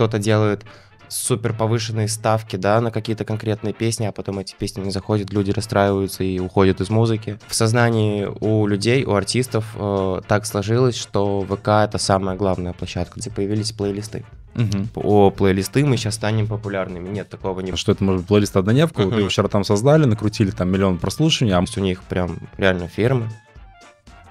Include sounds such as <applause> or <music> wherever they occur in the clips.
кто-то делает супер повышенные ставки, да, на какие-то конкретные песни, а потом эти песни не заходят, люди расстраиваются и уходят из музыки. В сознании у людей, у артистов э, так сложилось, что ВК это самая главная площадка, где появились плейлисты. Угу. О, плейлисты мы сейчас станем популярными. Нет, такого не а Что это может быть плейлист однодневка? Угу. Вот вчера там создали, накрутили там миллион прослушиваний. А... То есть у них прям реально фирмы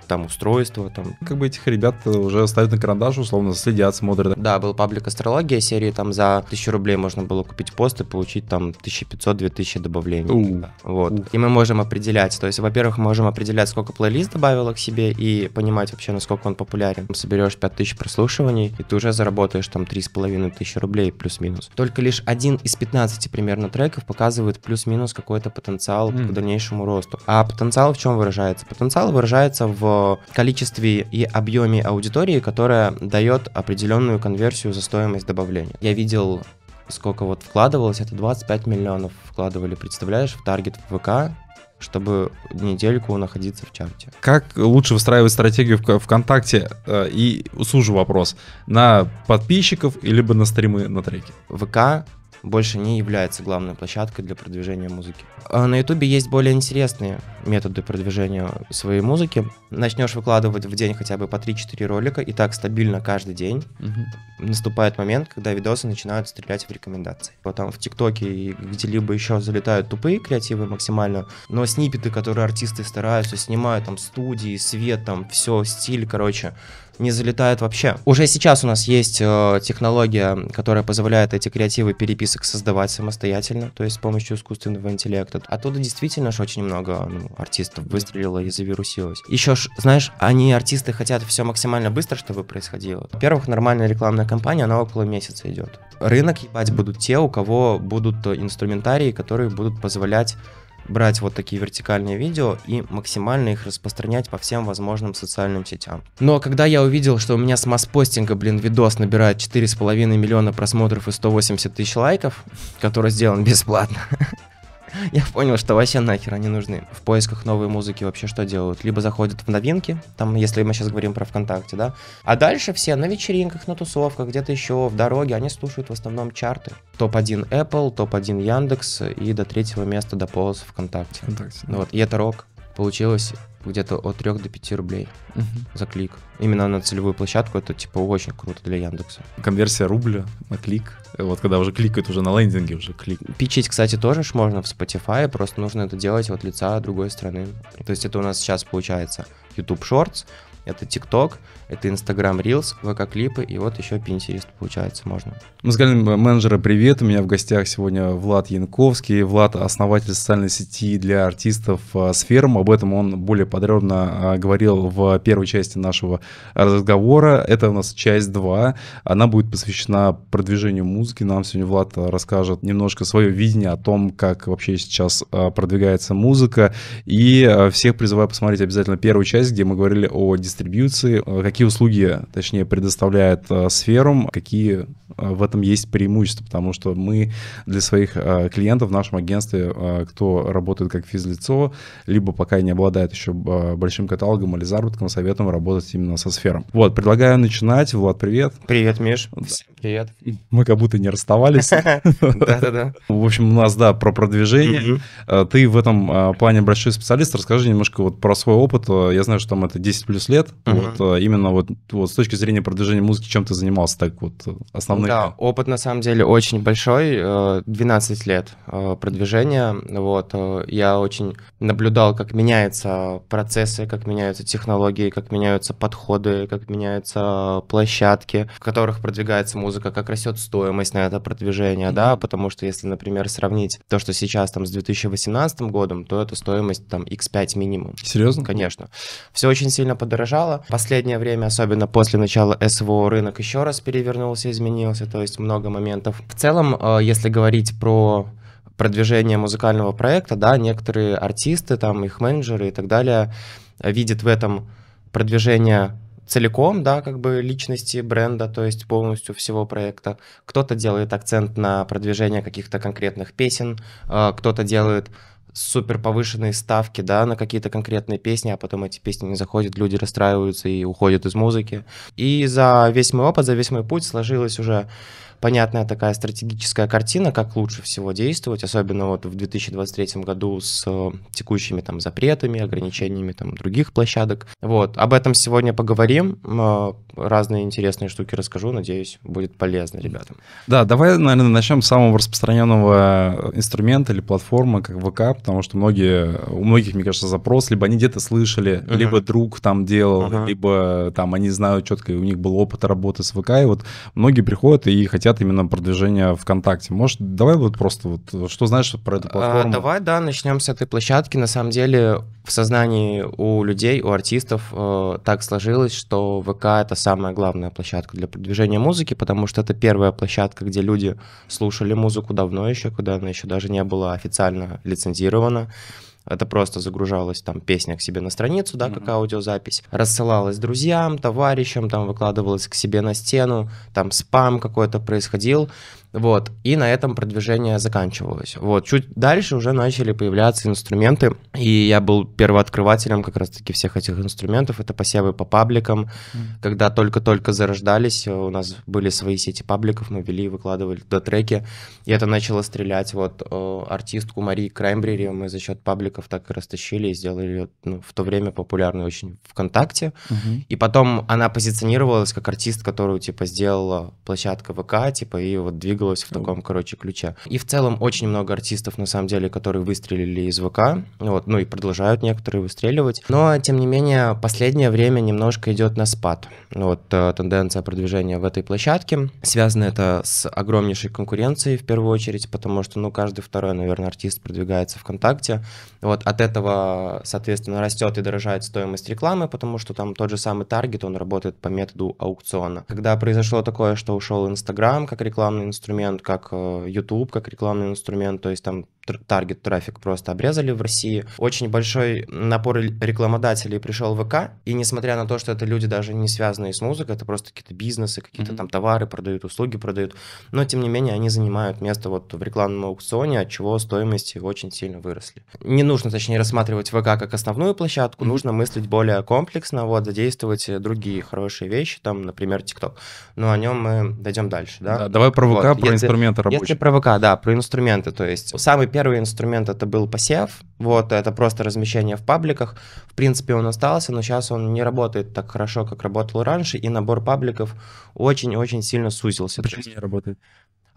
там устройства. Там. Как бы этих ребят э, уже ставят на карандаш, условно, следят, смотрят. Да, был паблик «Астрология» серии, там за 1000 рублей можно было купить пост и получить там 1500-2000 добавлений. У. Вот. У. И мы можем определять, то есть, во-первых, мы можем определять, сколько плейлист добавило к себе и понимать вообще, насколько он популярен. Соберешь 5000 прослушиваний, и ты уже заработаешь там 3500 рублей плюс-минус. Только лишь один из 15 примерно треков показывает плюс-минус какой-то потенциал mm. к дальнейшему росту. А потенциал в чем выражается? Потенциал выражается в количестве и объеме аудитории, которая дает определенную конверсию за стоимость добавления. Я видел сколько вот вкладывалось, это 25 миллионов вкладывали, представляешь, в таргет в ВК, чтобы недельку находиться в чарте. Как лучше выстраивать стратегию в ВКонтакте? Э, и услужу вопрос. На подписчиков, либо на стримы на треки? ВК больше не является главной площадкой для продвижения музыки. А на Ютубе есть более интересные методы продвижения своей музыки. Начнешь выкладывать в день хотя бы по 3-4 ролика, и так стабильно каждый день. Угу. Наступает момент, когда видосы начинают стрелять в рекомендации. Вот там в ТикТоке и где-либо еще залетают тупые креативы максимально, но снипеты, которые артисты стараются, снимают там студии, свет, там все, стиль, короче, не залетает вообще. Уже сейчас у нас есть э, технология, которая позволяет эти креативы переписок создавать самостоятельно, то есть с помощью искусственного интеллекта. Оттуда действительно же очень много ну, артистов выстрелило и завирусилось. Еще ж, знаешь, они, артисты, хотят все максимально быстро, чтобы происходило. Во-первых, нормальная рекламная кампания, она около месяца идет. Рынок ебать будут те, у кого будут инструментарии, которые будут позволять брать вот такие вертикальные видео и максимально их распространять по всем возможным социальным сетям. Но когда я увидел, что у меня с масс-постинга, блин, видос набирает 4,5 миллиона просмотров и 180 тысяч лайков, который сделан бесплатно, <laughs> <laughs> Я понял, что вообще нахер они нужны. В поисках новой музыки вообще что делают? Либо заходят в новинки, там, если мы сейчас говорим про ВКонтакте, да. А дальше все на вечеринках, на тусовках, где-то еще, в дороге, они слушают в основном чарты. Топ-1 Apple, топ-1 Яндекс и до третьего места дополз ВКонтакте. ВКонтакте. Вот, и это рок получилось где-то от 3 до 5 рублей угу. за клик. Именно на целевую площадку это типа очень круто для Яндекса. Конверсия рубля на клик. Э, вот когда уже кликают уже на лендинге уже клик. Пичить, кстати, тоже ж можно в Spotify, просто нужно это делать от лица другой страны. То есть это у нас сейчас получается YouTube Shorts, это TikTok, это Instagram Reels, ВК-клипы и вот еще Pinterest, получается, можно. Музыкальные менеджеры, привет! У меня в гостях сегодня Влад Янковский. Влад – основатель социальной сети для артистов а, «Сферм». Об этом он более подробно а, говорил в первой части нашего разговора. Это у нас часть 2. Она будет посвящена продвижению музыки. Нам сегодня Влад расскажет немножко свое видение о том, как вообще сейчас а, продвигается музыка. И всех призываю посмотреть обязательно первую часть, где мы говорили о дистрибьюции, э, какие услуги, точнее, предоставляет э, Сферум, какие э, в этом есть преимущества, потому что мы для своих клиентов в нашем агентстве, кто работает как физлицо, либо пока не обладает еще большим каталогом или заработком, советуем работать именно со Сфером. Вот, предлагаю начинать. Влад, привет. Привет, Миш. Да. Привет. Мы как будто не расставались. <laughs> Да-да-да. В общем, у нас, да, про продвижение. Ты в этом плане большой специалист. Расскажи немножко вот про свой опыт. Я знаю, что там это 10 плюс лет, лет. Uh-huh. Вот, э, именно вот, вот с точки зрения продвижения музыки, чем ты занимался так вот э, основные. Да, опыт на самом деле очень большой, 12 э, лет продвижения. Вот, я очень наблюдал, как меняются процессы, как меняются технологии, как меняются подходы, как меняются площадки, в которых продвигается музыка, как растет стоимость на это продвижение, да, потому что если, например, сравнить то, что сейчас там с 2018 годом, то эта стоимость там x5 минимум. Серьезно? Конечно. Все очень сильно подорожает подорожало. Последнее время, особенно после начала СВО, рынок еще раз перевернулся, изменился, то есть много моментов. В целом, э, если говорить про продвижение музыкального проекта, да, некоторые артисты, там, их менеджеры и так далее э, видят в этом продвижение целиком, да, как бы личности бренда, то есть полностью всего проекта. Кто-то делает акцент на продвижение каких-то конкретных песен, э, кто-то делает супер повышенные ставки, да, на какие-то конкретные песни, а потом эти песни не заходят, люди расстраиваются и уходят из музыки. И за весь мой опыт, за весь мой путь сложилось уже понятная такая стратегическая картина, как лучше всего действовать, особенно вот в 2023 году с э, текущими там запретами, ограничениями там других площадок. Вот, об этом сегодня поговорим, э, разные интересные штуки расскажу, надеюсь, будет полезно ребятам. Да, давай, наверное, начнем с самого распространенного э, инструмента или платформы, как ВК, потому что многие, у многих, мне кажется, запрос, либо они где-то слышали, uh-huh. либо друг там делал, uh-huh. либо там они знают четко, у них был опыт работы с ВК, и вот многие приходят и хотят хотят именно продвижения ВКонтакте. Может, давай вот просто вот, что знаешь про эту а, платформу? А, давай, да, начнем с этой площадки. На самом деле в сознании у людей, у артистов э, так сложилось, что ВК — это самая главная площадка для продвижения музыки, потому что это первая площадка, где люди слушали музыку давно еще, когда она еще даже не была официально лицензирована. Это просто загружалась там песня к себе на страницу, да, mm-hmm. аудиозапись, рассылалась друзьям, товарищам, там выкладывалась к себе на стену, там спам какой-то происходил. Вот. И на этом продвижение заканчивалось. Вот. Чуть дальше уже начали появляться инструменты. И я был первооткрывателем как раз-таки всех этих инструментов. Это посевы по пабликам. Mm. Когда только-только зарождались, э, у нас были свои сети пабликов, мы вели, выкладывали до треки. И это начало стрелять. Вот э, артистку Марии Краймбрери мы за счет пабликов так и растащили и сделали ее ну, в то время популярной очень ВКонтакте. Mm-hmm. И потом она позиционировалась как артист, которую типа сделала площадка ВК, типа и вот двигалась двигалось в таком, короче, ключе. И в целом очень много артистов, на самом деле, которые выстрелили из ВК, вот, ну и продолжают некоторые выстреливать. Но, тем не менее, последнее время немножко идет на спад. Вот э, тенденция продвижения в этой площадке. Связано это с огромнейшей конкуренцией, в первую очередь, потому что, ну, каждый второй, наверное, артист продвигается ВКонтакте. Вот от этого, соответственно, растет и дорожает стоимость рекламы, потому что там тот же самый таргет, он работает по методу аукциона. Когда произошло такое, что ушел Инстаграм как рекламный инструмент, инструмент, как э, YouTube, как рекламный инструмент, то есть там таргет трафик просто обрезали в России. Очень большой напор рекламодателей пришел в ВК, и несмотря на то, что это люди даже не связанные с музыкой, это просто какие-то бизнесы, какие-то mm-hmm. там товары продают, услуги продают, но тем не менее они занимают место вот в рекламном аукционе, от чего стоимости очень сильно выросли. Не нужно, точнее, рассматривать ВК как основную площадку, mm-hmm. нужно мыслить более комплексно, вот, задействовать э, другие хорошие вещи, там, например, TikTok. Но о нем мы дойдем дальше, да? да давай про ВК, вот, про если, инструменты рабочие. Если про ВК, да, про инструменты, то есть самый первый Первый инструмент это был посев, вот, это просто размещение в пабликах. В принципе, он остался, но сейчас он не работает так хорошо, как работал раньше, и набор пабликов очень-очень сильно сузился. Почему не работает?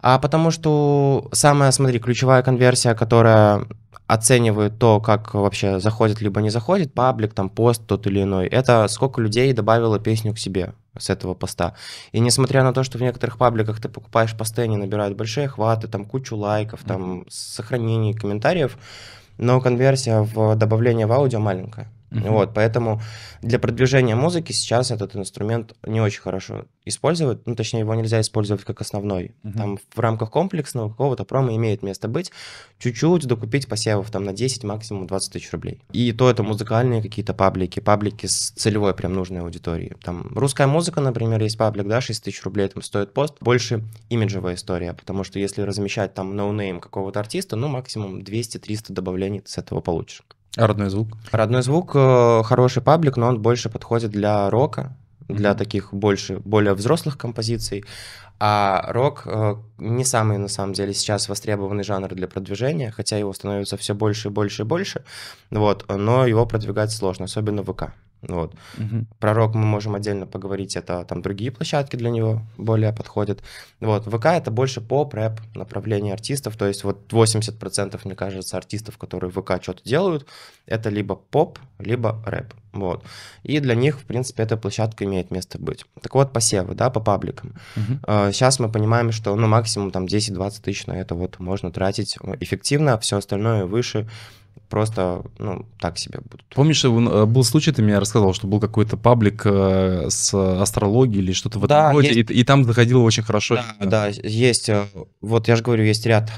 А потому что самая, смотри, ключевая конверсия, которая оценивает то, как вообще заходит либо не заходит паблик, там пост тот или иной, это сколько людей добавило песню к себе с этого поста. И несмотря на то, что в некоторых пабликах ты покупаешь посты, они набирают большие хваты, там кучу лайков, там сохранений, комментариев, но конверсия в добавление в аудио маленькая. Uh-huh. Вот, поэтому для продвижения музыки сейчас этот инструмент не очень хорошо использовать, ну, точнее, его нельзя использовать как основной. Uh-huh. Там в рамках комплексного какого-то промо имеет место быть, чуть-чуть докупить посевов там на 10, максимум 20 тысяч рублей. И то это музыкальные какие-то паблики, паблики с целевой прям нужной аудиторией. Там русская музыка, например, есть паблик, да, 6 тысяч рублей там стоит пост, больше имиджевая история, потому что если размещать там ноунейм какого-то артиста, ну, максимум 200-300 добавлений ты с этого получишь родной звук? Родной звук э, хороший паблик, но он больше подходит для рока, для mm-hmm. таких больше, более взрослых композиций. А рок э, не самый, на самом деле, сейчас востребованный жанр для продвижения, хотя его становится все больше и больше и больше, вот, но его продвигать сложно, особенно в ВК. Вот. Угу. Про рок мы можем отдельно поговорить, это там другие площадки для него более подходят. Вот. ВК это больше поп, рэп направление артистов, то есть вот 80%, мне кажется, артистов, которые в ВК что-то делают, это либо поп, либо рэп. Вот. И для них, в принципе, эта площадка имеет место быть. Так вот, посевы, да, по пабликам. uh Сейчас а, мы понимаем, что, ну, максимум там 10-20 тысяч на это вот можно тратить э, эффективно, а все остальное выше просто, ну, так себе будут. Помнишь, э, э, был случай, ты мне рассказывал, что был какой-то паблик э, с астрологией или что-то в этом да, роде, есть... и, и там заходило очень хорошо. Да, да, есть, вот я же говорю, есть ряд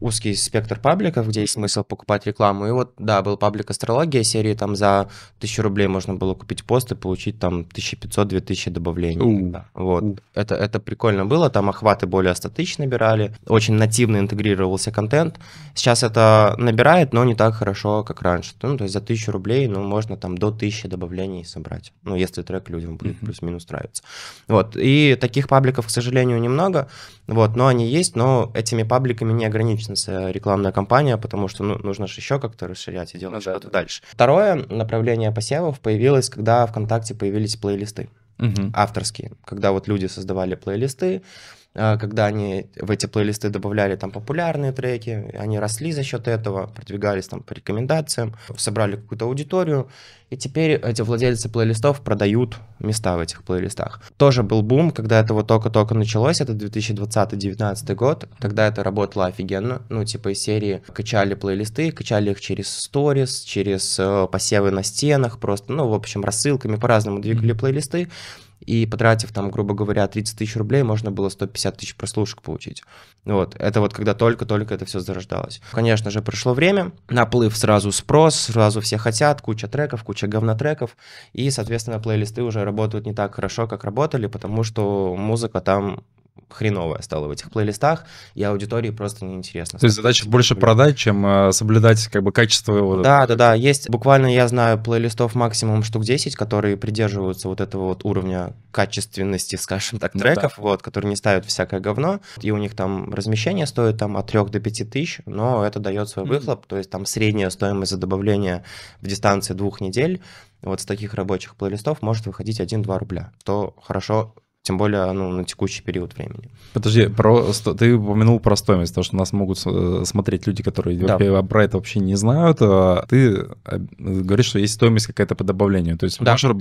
узкий спектр пабликов, где есть смысл покупать рекламу. И вот, да, был паблик «Астрология» серии, там за 1000 рублей можно было купить пост и получить там 1500-2000 добавлений. Вот. Это, это прикольно было, там охваты более 100 тысяч набирали, очень нативно интегрировался контент. Сейчас это набирает, но не так хорошо, как раньше. Ну, то есть за 1000 рублей, ну, можно там до 1000 добавлений собрать. Ну, если трек людям будет плюс-минус нравится. Вот. И таких пабликов, к сожалению, немного, вот, но они есть, но этими пабликами не ограничиваются закончится э, рекламная кампания, потому что ну, нужно же еще как-то расширять и делать ну, что-то да, дальше. Второе направление посевов появилось, когда ВКонтакте появились плейлисты угу. авторские, когда вот люди создавали плейлисты, а, когда они в эти плейлисты добавляли там популярные треки, они росли за счет этого, продвигались там по рекомендациям, собрали какую-то аудиторию, и теперь эти владельцы плейлистов продают места в этих плейлистах. Тоже был бум, когда это вот только-только началось, это 2020-2019 год, тогда это работало офигенно, ну типа из серии качали плейлисты, качали их через сторис, через э, посевы на стенах, просто, ну в общем рассылками по-разному двигали плейлисты, и потратив там, грубо говоря, 30 тысяч рублей, можно было 150 тысяч прослушек получить. Вот, это вот когда только-только это все зарождалось. Конечно же, прошло время, наплыв сразу спрос, сразу все хотят, куча треков, куча говнотреков, и, соответственно, плейлисты уже работают не так хорошо, как работали, потому что музыка там хреновая стало в этих плейлистах, и аудитории просто неинтересно. То есть задача больше продать, чем э, соблюдать как бы качество его. да, да, да. Есть буквально, я знаю, плейлистов максимум штук 10, которые придерживаются вот этого вот уровня качественности, скажем так, ну треков, вот, которые не ставят всякое говно, и у них там размещение стоит там от 3 до 5 тысяч, но это дает свой выхлоп, то есть там средняя стоимость за добавление в дистанции двух недель вот с таких рабочих плейлистов может выходить 1-2 рубля, То хорошо тем более ну, на текущий период времени. Подожди, про, ты упомянул про стоимость, то, что нас могут э, смотреть люди, которые да. про это вообще не знают. А ты э, говоришь, что есть стоимость какая-то по добавлению. То есть да. можешь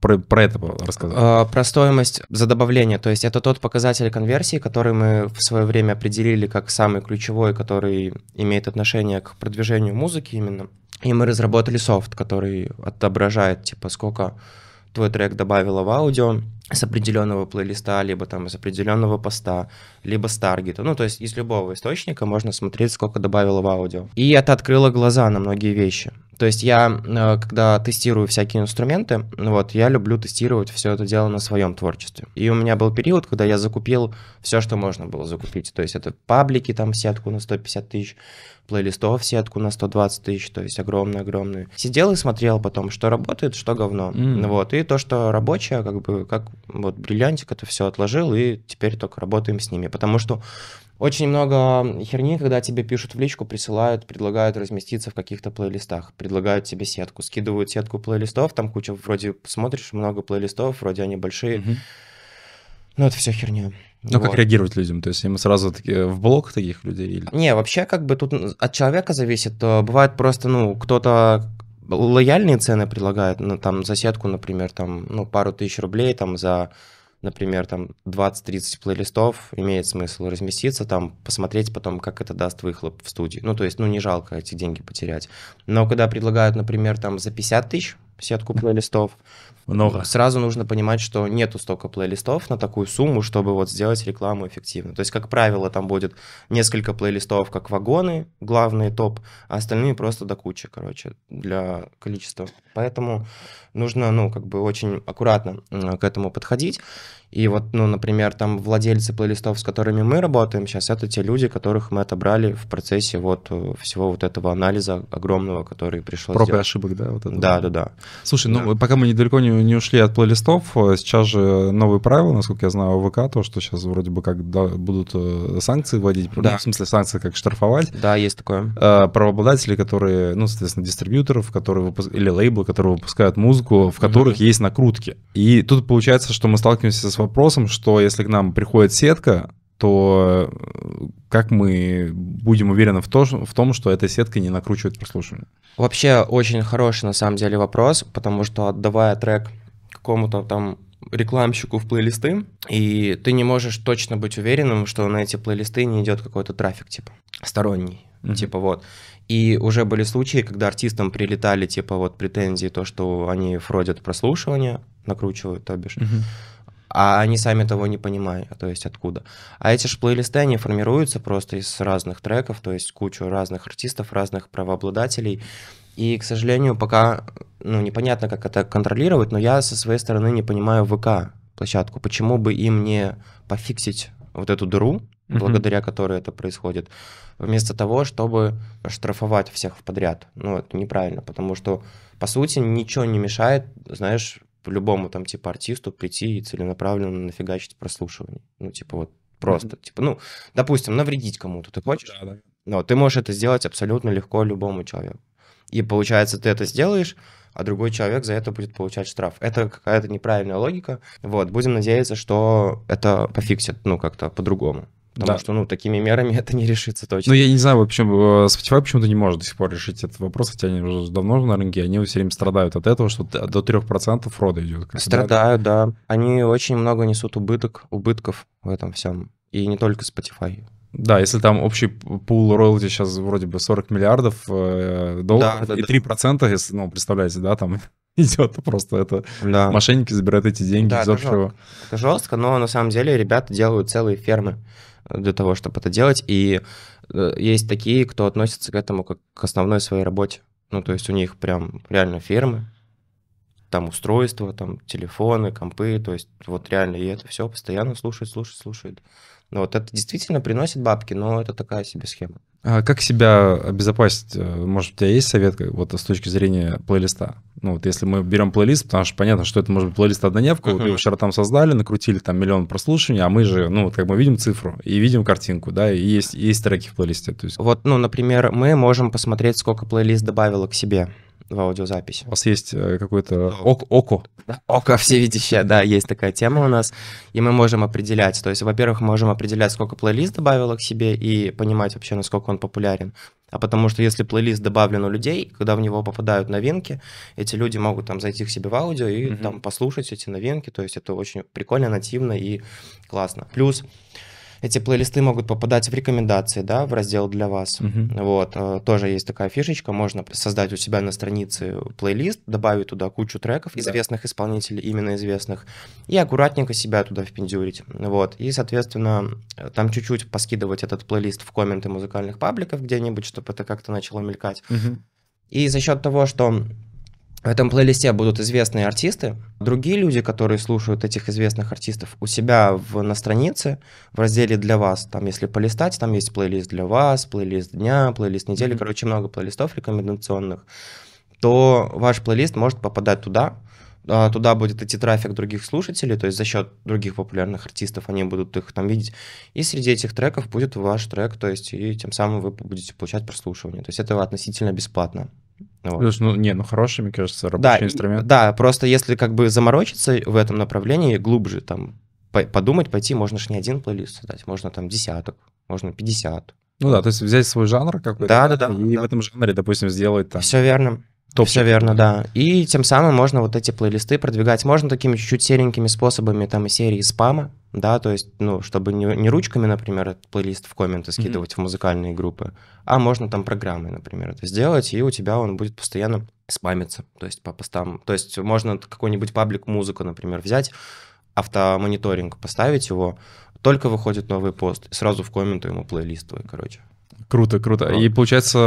про, про это рассказать? А, про стоимость за добавление. То есть это тот показатель конверсии, который мы в свое время определили как самый ключевой, который имеет отношение к продвижению музыки именно. И мы разработали софт, который отображает, типа, сколько твой трек добавило в аудио, с определенного плейлиста, либо там из определенного поста, либо с таргета. Ну, то есть из любого источника можно смотреть, сколько добавило в аудио. И это открыло глаза на многие вещи. То есть я, э, когда тестирую всякие инструменты, вот, я люблю тестировать все это дело на своем творчестве. И у меня был период, когда я закупил все, что можно было закупить. То есть это паблики, там, сетку на 150 тысяч, плейлистов сетку на 120 тысяч, то есть огромную-огромную. Сидел и смотрел потом, что работает, что говно. Mm. Вот, и то, что рабочее, как бы, как вот бриллиантик это все отложил, и теперь только работаем с ними. Потому что очень много херни, когда тебе пишут в личку, присылают, предлагают разместиться в каких-то плейлистах, предлагают тебе сетку, скидывают сетку плейлистов, там куча вроде смотришь, много плейлистов, вроде они большие. Mm-hmm ну, это все херня. Ну, вот. как реагировать людям? То есть им сразу в блок таких людей? Или... Не, вообще как бы тут от человека зависит. Бывает просто, ну, кто-то лояльные цены предлагает, ну, там, за сетку, например, там, ну, пару тысяч рублей, там, за, например, там, 20-30 плейлистов, имеет смысл разместиться, там, посмотреть потом, как это даст выхлоп в студии. Ну, то есть, ну, не жалко эти деньги потерять. Но когда предлагают, например, там, за 50 тысяч сетку плейлистов, много. Сразу нужно понимать, что нету столько плейлистов на такую сумму, чтобы вот сделать рекламу эффективно. То есть, как правило, там будет несколько плейлистов, как вагоны, главные топ, а остальные просто до кучи, короче, для количества. Поэтому нужно, ну, как бы очень аккуратно к этому подходить. И вот, ну, например, там владельцы плейлистов, с которыми мы работаем сейчас, это те люди, которых мы отобрали в процессе вот э, всего вот этого анализа огромного, который пришлось Проб и ошибок, да? Вот это? Да, да, да. Слушай, ну, да. ну, пока мы недалеко не не ушли от плейлистов. Сейчас же новые правила, насколько я знаю, у ВК, то, что сейчас вроде бы как будут э, санкции вводить, да. Ну, в смысле санкции как штрафовать. Да, есть такое. Э, правообладатели, которые, ну, соответственно, дистрибьюторов, которые выпуск... или лейблы, которые выпускают музыку, в которых mm-hmm. есть накрутки. И тут получается, что мы сталкиваемся с вопросом, что если к нам приходит сетка, то э, как мы будем уверены в, то, в том, что эта сетка не накручивает прослушивание? Вообще очень хороший на самом деле вопрос, потому что отдавая трек какому-то там рекламщику в плейлисты, и ты не можешь точно быть уверенным, что на эти плейлисты не идет какой-то трафик, типа, сторонний, mm-hmm. типа вот. И уже были случаи, когда артистам прилетали, типа, вот претензии, то, что они фродят прослушивание, накручивают, то бишь. Mm-hmm а они сами того не понимают, то есть откуда. А эти же плейлисты, они формируются просто из разных треков, то есть кучу разных артистов, разных правообладателей, и, к сожалению, пока ну, непонятно, как это контролировать, но я со своей стороны не понимаю ВК площадку. Почему бы им не пофиксить вот эту дыру, mm-hmm. благодаря которой это происходит, вместо того, чтобы штрафовать всех подряд. Ну, это неправильно, потому что, по сути, ничего не мешает, знаешь, любому там типа артисту прийти и целенаправленно нафигачить прослушивание. Ну, типа вот просто. Типа, ну, допустим, навредить кому-то ты хочешь. Да, да. Но ты можешь это сделать абсолютно легко любому человеку. И получается, ты это сделаешь, а другой человек за это будет получать штраф. Это какая-то неправильная логика. Вот, будем надеяться, что это пофиксят ну, как-то по-другому. Потому да. что, ну, такими мерами <laughs> это не решится точно. Ну, я не знаю, вообще, э, Spotify почему-то не может до сих пор решить этот вопрос, хотя они уже давно на рынке, они все время страдают от этого, что до 3% фрода идет. Страдают, да. Они очень много несут убыток, убытков в этом всем. И не только Spotify. Да, если там общий пул роялти сейчас вроде бы 40 миллиардов э, долларов, да, да, и 3%, да. если, ну, представляете, да, там <laughs> идет просто это. Да. Мошенники забирают эти деньги да, из общего. Это жестко, но на самом деле ребята делают целые фермы для того, чтобы это делать. И э, есть такие, кто относится к этому как к основной своей работе. Ну, то есть у них прям реально фермы, там устройства, там телефоны, компы, то есть вот реально и это все постоянно слушает, слушает, слушает. Ну, вот это действительно приносит бабки, но это такая себе схема. А как себя обезопасить? Э, может, у тебя есть совет вот с точки зрения плейлиста? Ну вот если мы берем плейлист, потому что понятно, что это может быть плейлист однодневка, uh-huh. вот его вчера там создали, накрутили там миллион прослушиваний, а мы же, ну вот как мы видим цифру и видим картинку, да, и есть, есть треки в плейлисте. То есть... Вот, ну, например, мы можем посмотреть, сколько плейлист добавило к себе в аудиозапись. У вас есть э, какое-то ок око? Да, око всевидящее, да, есть такая тема у нас. И мы можем определять, то есть, во-первых, мы можем определять, сколько плейлист добавило к себе и понимать вообще, насколько он популярен. А потому что если плейлист добавлен у людей, когда в него попадают новинки, эти люди могут там зайти к себе в аудио и mm-hmm. там послушать эти новинки. То есть это очень прикольно, нативно и классно. Плюс эти плейлисты могут попадать в рекомендации, да, в раздел для вас. Угу. Вот, э, тоже есть такая фишечка, можно создать у себя на странице плейлист, добавить туда кучу треков да. известных исполнителей, именно известных, и аккуратненько себя туда впендюрить. Вот, и, соответственно, э, там чуть-чуть поскидывать этот плейлист в комменты музыкальных пабликов где-нибудь, чтобы это как-то начало мелькать. Угу. И за счет того, что в этом плейлисте будут известные артисты. Другие люди, которые слушают этих известных артистов, у себя в, на странице, в разделе «Для вас», там, если полистать, там есть плейлист «Для вас», плейлист «Дня», плейлист «Недели», mm-hmm. короче, много плейлистов рекомендационных, то ваш плейлист может попадать туда, а, туда будет идти трафик других слушателей, то есть за счет других популярных артистов они будут их там видеть, и среди этих треков будет ваш трек, то есть и тем самым вы будете получать прослушивание, то есть это относительно бесплатно. Вот. Потому ну, не, ну хороший, мне кажется, рабочий да, инструмент. Да, просто если как бы заморочиться в этом направлении, глубже там по подумать, пойти, можно же не один плейлист создать, можно там десяток, можно 50. Ну да, то есть взять свой жанр какой-то да, да, да, и да. в этом жанре, допустим, сделать там... Все верно. Топ Все верно, да. И тем самым можно вот эти плейлисты продвигать. Можно такими чуть-чуть серенькими способами, там, и серии спама, да, то есть, ну, чтобы не, не ручками, например, этот плейлист в комменты скидывать mm-hmm. в музыкальные группы, а можно там программой, например, это сделать, и у тебя он будет постоянно спамиться, то есть по постам. То есть можно какой-нибудь паблик музыку, например, взять, автомониторинг поставить его, только выходит новый пост, сразу в комменты ему плейлист твой, короче. Круто, круто. И получается,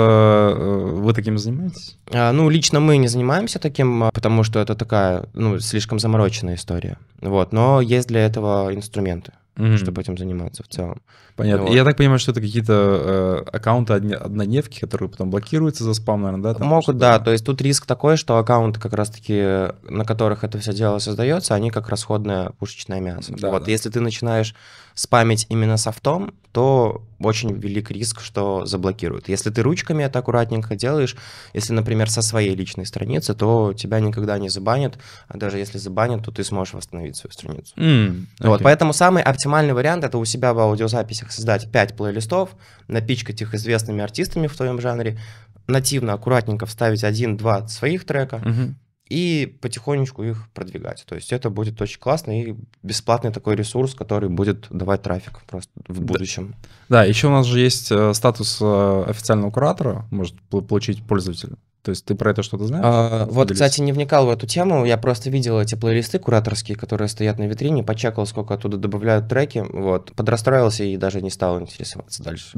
э, вы таким занимаетесь? А, ну, лично мы не занимаемся таким, а, потому что это такая, ну, слишком замороченная история. Вот, но есть для этого инструменты mm-hmm. чтобы этим заниматься в целом. Понятно. Вот. Я так понимаю, что это какие-то э, аккаунты однодневки, которые потом блокируются за спам, наверное, да? Там Могут, да. То есть тут риск такой, что аккаунты как раз-таки, на которых это все дело создается, они как расходное пушечное мясо. Да, вот да. если ты начинаешь спамить именно софтом, то очень велик риск, что заблокируют. Если ты ручками это аккуратненько делаешь, если, например, со своей личной страницы, то тебя никогда не забанят, а даже если забанят, то ты сможешь восстановить свою страницу. Mm, okay. вот, поэтому самый оптимальный вариант это у себя в аудиозаписях создать 5 плейлистов, напичкать их известными артистами в твоем жанре, нативно, аккуратненько вставить один-два своих трека, mm-hmm и потихонечку их продвигать. То есть это будет очень классно и бесплатный такой ресурс, который будет давать трафик просто в будущем. Да, да еще у нас же есть э, статус э, официального куратора, может получить пользователь. То есть ты про это что-то знаешь? А, вот, кстати, не вникал в эту тему, я просто видел эти плейлисты кураторские, которые стоят на витрине, почекал, сколько оттуда добавляют треки, вот, подрастроился и даже не стал интересоваться дальше. <laughs>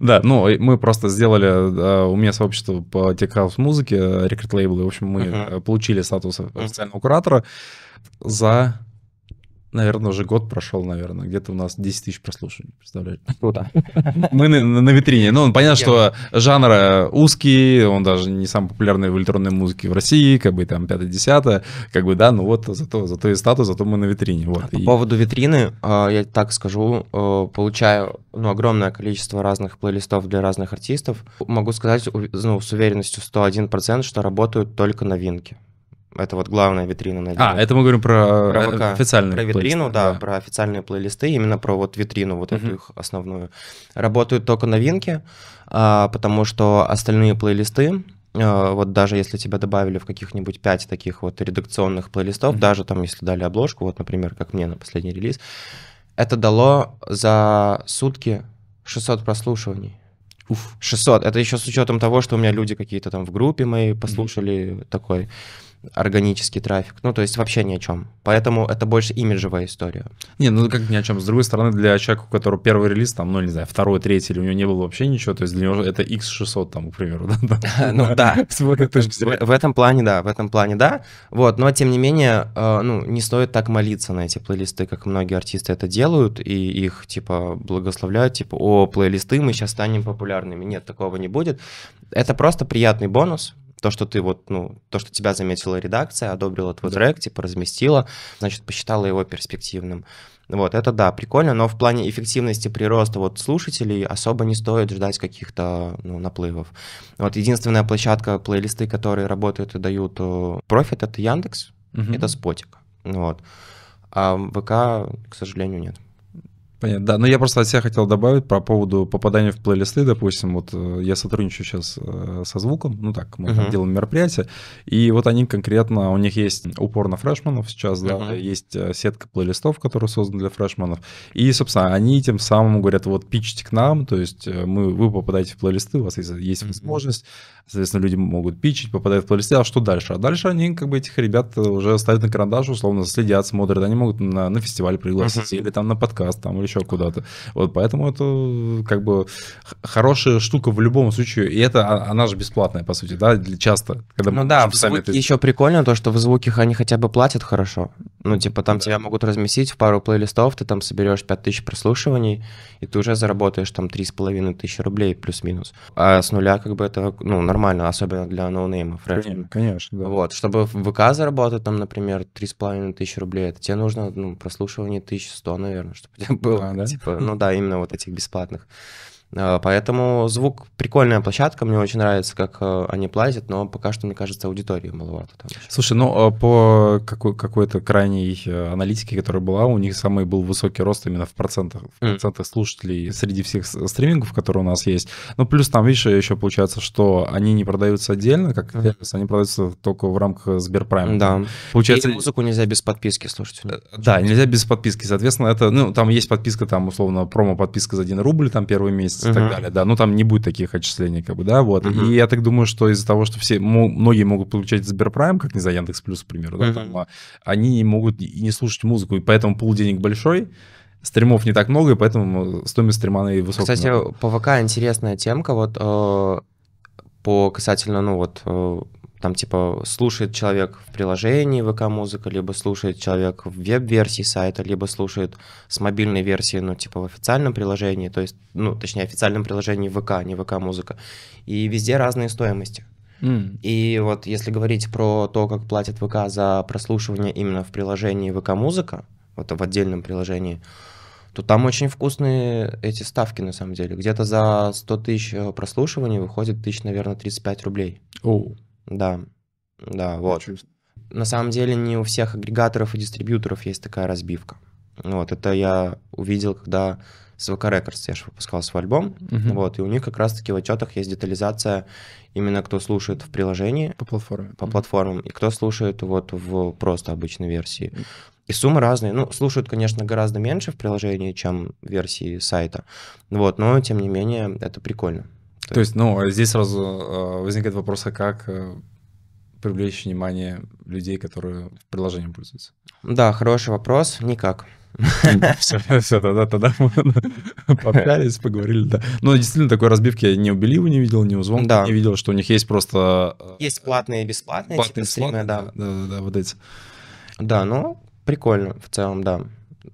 Да, ну, мы просто сделали, у меня сообщество по текхаус музыке, э, рекорд-лейблы, в общем, мы э, получили статус официального куратора за Наверное, уже год прошел, наверное. Где-то у нас 10 тысяч прослушиваний, представляете? Круто. Ну мы на, на витрине. Ну, понятно, что жанр узкий, он даже не самый популярный в электронной музыке в России, как бы там 5-10, как бы да, ну вот зато, зато и статус, зато мы на витрине. Вот. А по и... поводу витрины, а, я так скажу, э, получаю ну, огромное количество разных плейлистов для разных артистов. Могу сказать ну, с уверенностью 101%, что работают только новинки. Это вот главная витрина на А, это мы говорим про, про э, ВК, официальные Про витрину, да, да, про официальные плейлисты, именно про вот витрину, вот uh-huh. эту их основную. Работают только новинки, а, потому что остальные плейлисты, а, вот даже если тебя добавили в каких-нибудь пять таких вот редакционных плейлистов, uh-huh. даже там, если дали обложку, вот, например, как мне на последний релиз, это дало за сутки 600 прослушиваний. Уф. 600. Это еще с учетом того, что у меня люди какие-то там в группе моей послушали mm-hmm. такой органический трафик. Ну, то есть вообще ни о чем. Поэтому это больше имиджевая история. Не, ну как ни о чем. С другой стороны, для человека, у которого первый релиз, там, ну, не знаю, второй, третий, или у него не было вообще ничего, то есть для него это X600, там, к примеру, <laughs> да? <laughs> Ну, да. В этом плане, да, в этом плане, да. Вот, но, тем не менее, э, ну, не стоит так молиться на эти плейлисты, как многие артисты это делают, и их, типа, благословляют, типа, о, плейлисты, мы сейчас станем популярными. Нет, такого не будет. Это просто приятный бонус, то, что ты вот, ну, то, что тебя заметила редакция, одобрила твой да. трек, типа разместила, значит, посчитала его перспективным. Вот, это да, прикольно, но в плане эффективности прироста вот слушателей особо не стоит ждать каких-то ну, наплывов. Вот единственная площадка, плейлисты, которые работают и дают э, профит, это Яндекс, угу. это Спотик. Вот. А ВК, к сожалению, нет. Понятно, да. Но я просто от себя хотел добавить про поводу попадания в плейлисты, допустим, вот э, я сотрудничаю сейчас э, со звуком, ну так, мы uh-huh. делаем мероприятия, и вот они конкретно, у них есть упор на фрешманов сейчас, uh-huh. да, есть э, сетка плейлистов, которые созданы для фрешманов, и, собственно, они тем самым говорят, вот, пичьте к нам, то есть мы, вы попадаете в плейлисты, у вас есть, есть uh-huh. возможность, Соответственно, люди могут пичить, попадают в плейлисты, а что дальше? А дальше они как бы этих ребят э, уже ставят на карандаш, условно следят, смотрят, они могут на, на фестиваль пригласить uh-huh. или там на подкаст, там или еще куда-то. Вот поэтому это как бы хорошая штука в любом случае, и это а, она же бесплатная по сути, да, часто. Когда ну да, сами звуке ты... еще прикольно то, что в звуках они хотя бы платят хорошо. Ну типа там да. тебя могут разместить в пару плейлистов, ты там соберешь 5000 прослушиваний, и ты уже заработаешь там 3,5 тысячи рублей плюс-минус. А с нуля как бы это, ну, нормально, особенно для ноунеймов. Конечно, конечно да. Вот, чтобы в ВК заработать, там, например, 3,5 тысячи рублей, это тебе нужно ну, прослушивание 1100, наверное, чтобы у тебя <laughs> было. А, да? типа, ну да, именно вот этих бесплатных. Э, поэтому звук прикольная площадка, мне очень нравится, как э, они платят, но пока что, мне кажется, аудитории маловато. Там Слушай, ну а по какой, какой-то крайней э, аналитике, которая была, у них самый был высокий рост именно в процентах, в процентах слушателей среди всех стримингов, которые у нас есть. Ну плюс там, видишь, еще получается, что они не продаются отдельно, как сервис, они продаются только в рамках Сберпрайм. Да. Получается... И музыку нельзя без подписки слушать. Да, нельзя без подписки, соответственно, это, ну там есть подписка, там условно промо-подписка за 1 рубль, там первый месяц, месяц uh-huh. и так далее, да, ну там не будет таких отчислений, как бы, да, вот. Uh-huh. И я так думаю, что из-за того, что все, многие могут получать Сберпрайм, как не за Яндекс Плюс, к примеру, да, uh-huh. там, а они могут и не слушать музыку, и поэтому пул денег большой, стримов не так много, и поэтому стоимость стрима она и высокая. Кстати, а, по ВК интересная темка, вот э, по касательно, ну вот, э, там типа слушает человек в приложении ВК-музыка, либо слушает человек в веб-версии сайта, либо слушает с мобильной версии, ну типа в официальном приложении, то есть, ну точнее официальном приложении ВК, а не ВК-музыка. И везде разные стоимости. Mm. И вот если говорить про то, как платят ВК за прослушивание именно в приложении ВК-музыка, вот в отдельном приложении, то там очень вкусные эти ставки, на самом деле. Где-то за 100 тысяч э, прослушиваний выходит тысяч, наверное, 35 рублей. Oh. Да, да, вот. На самом деле не у всех агрегаторов и дистрибьюторов есть такая разбивка. Вот, это я увидел, когда с VK Records я же выпускал свой альбом, uh вот, и у них как раз-таки в отчетах есть детализация именно кто слушает в приложении. По платформе. По платформам, и кто слушает вот в просто обычной версии. И суммы разные. Ну, слушают, конечно, гораздо меньше в приложении, чем в версии сайта. Вот, но тем не менее, это прикольно. То, есть, ну, а здесь сразу а, возникает вопрос, а как э, привлечь внимание людей, которые приложением пользуются? Да, хороший вопрос. Никак. Все, <laughs> все, тогда, тогда мы <laughs> пообщались, поговорили, да. Но ну, действительно, такой разбивки я не у Белива не видел, не у Звонка да. не видел, что у них есть просто... Э, есть платные и бесплатные, платные, типа стримы, да. Да, да, да, вот эти. Да, ну, прикольно в целом, да.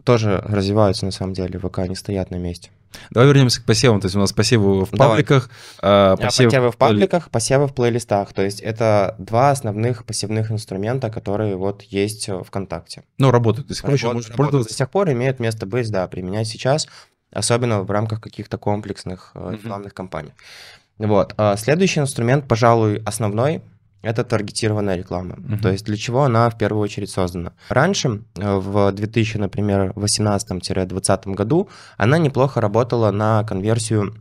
Тоже развиваются, на самом деле, ВК не стоят на месте. Давай вернемся к посевам. То есть у нас посевы в пабликах. Э, а, а, посев... посевы в пабликах, посевы в плейлистах. То есть это два основных посевных инструмента, которые вот есть ВКонтакте. Ну, работают то есть короче, Работ, еще пользоваться. До сих пор имеют место быть, да, применять сейчас, особенно в рамках каких-то комплексных э, рекламных mm-hmm. кампаний. Вот. А следующий инструмент, пожалуй, основной, это таргетированная реклама. Uh-huh. То есть для чего она в первую очередь создана? Раньше, э, в 2000, например, 18-20 году, она неплохо работала на конверсию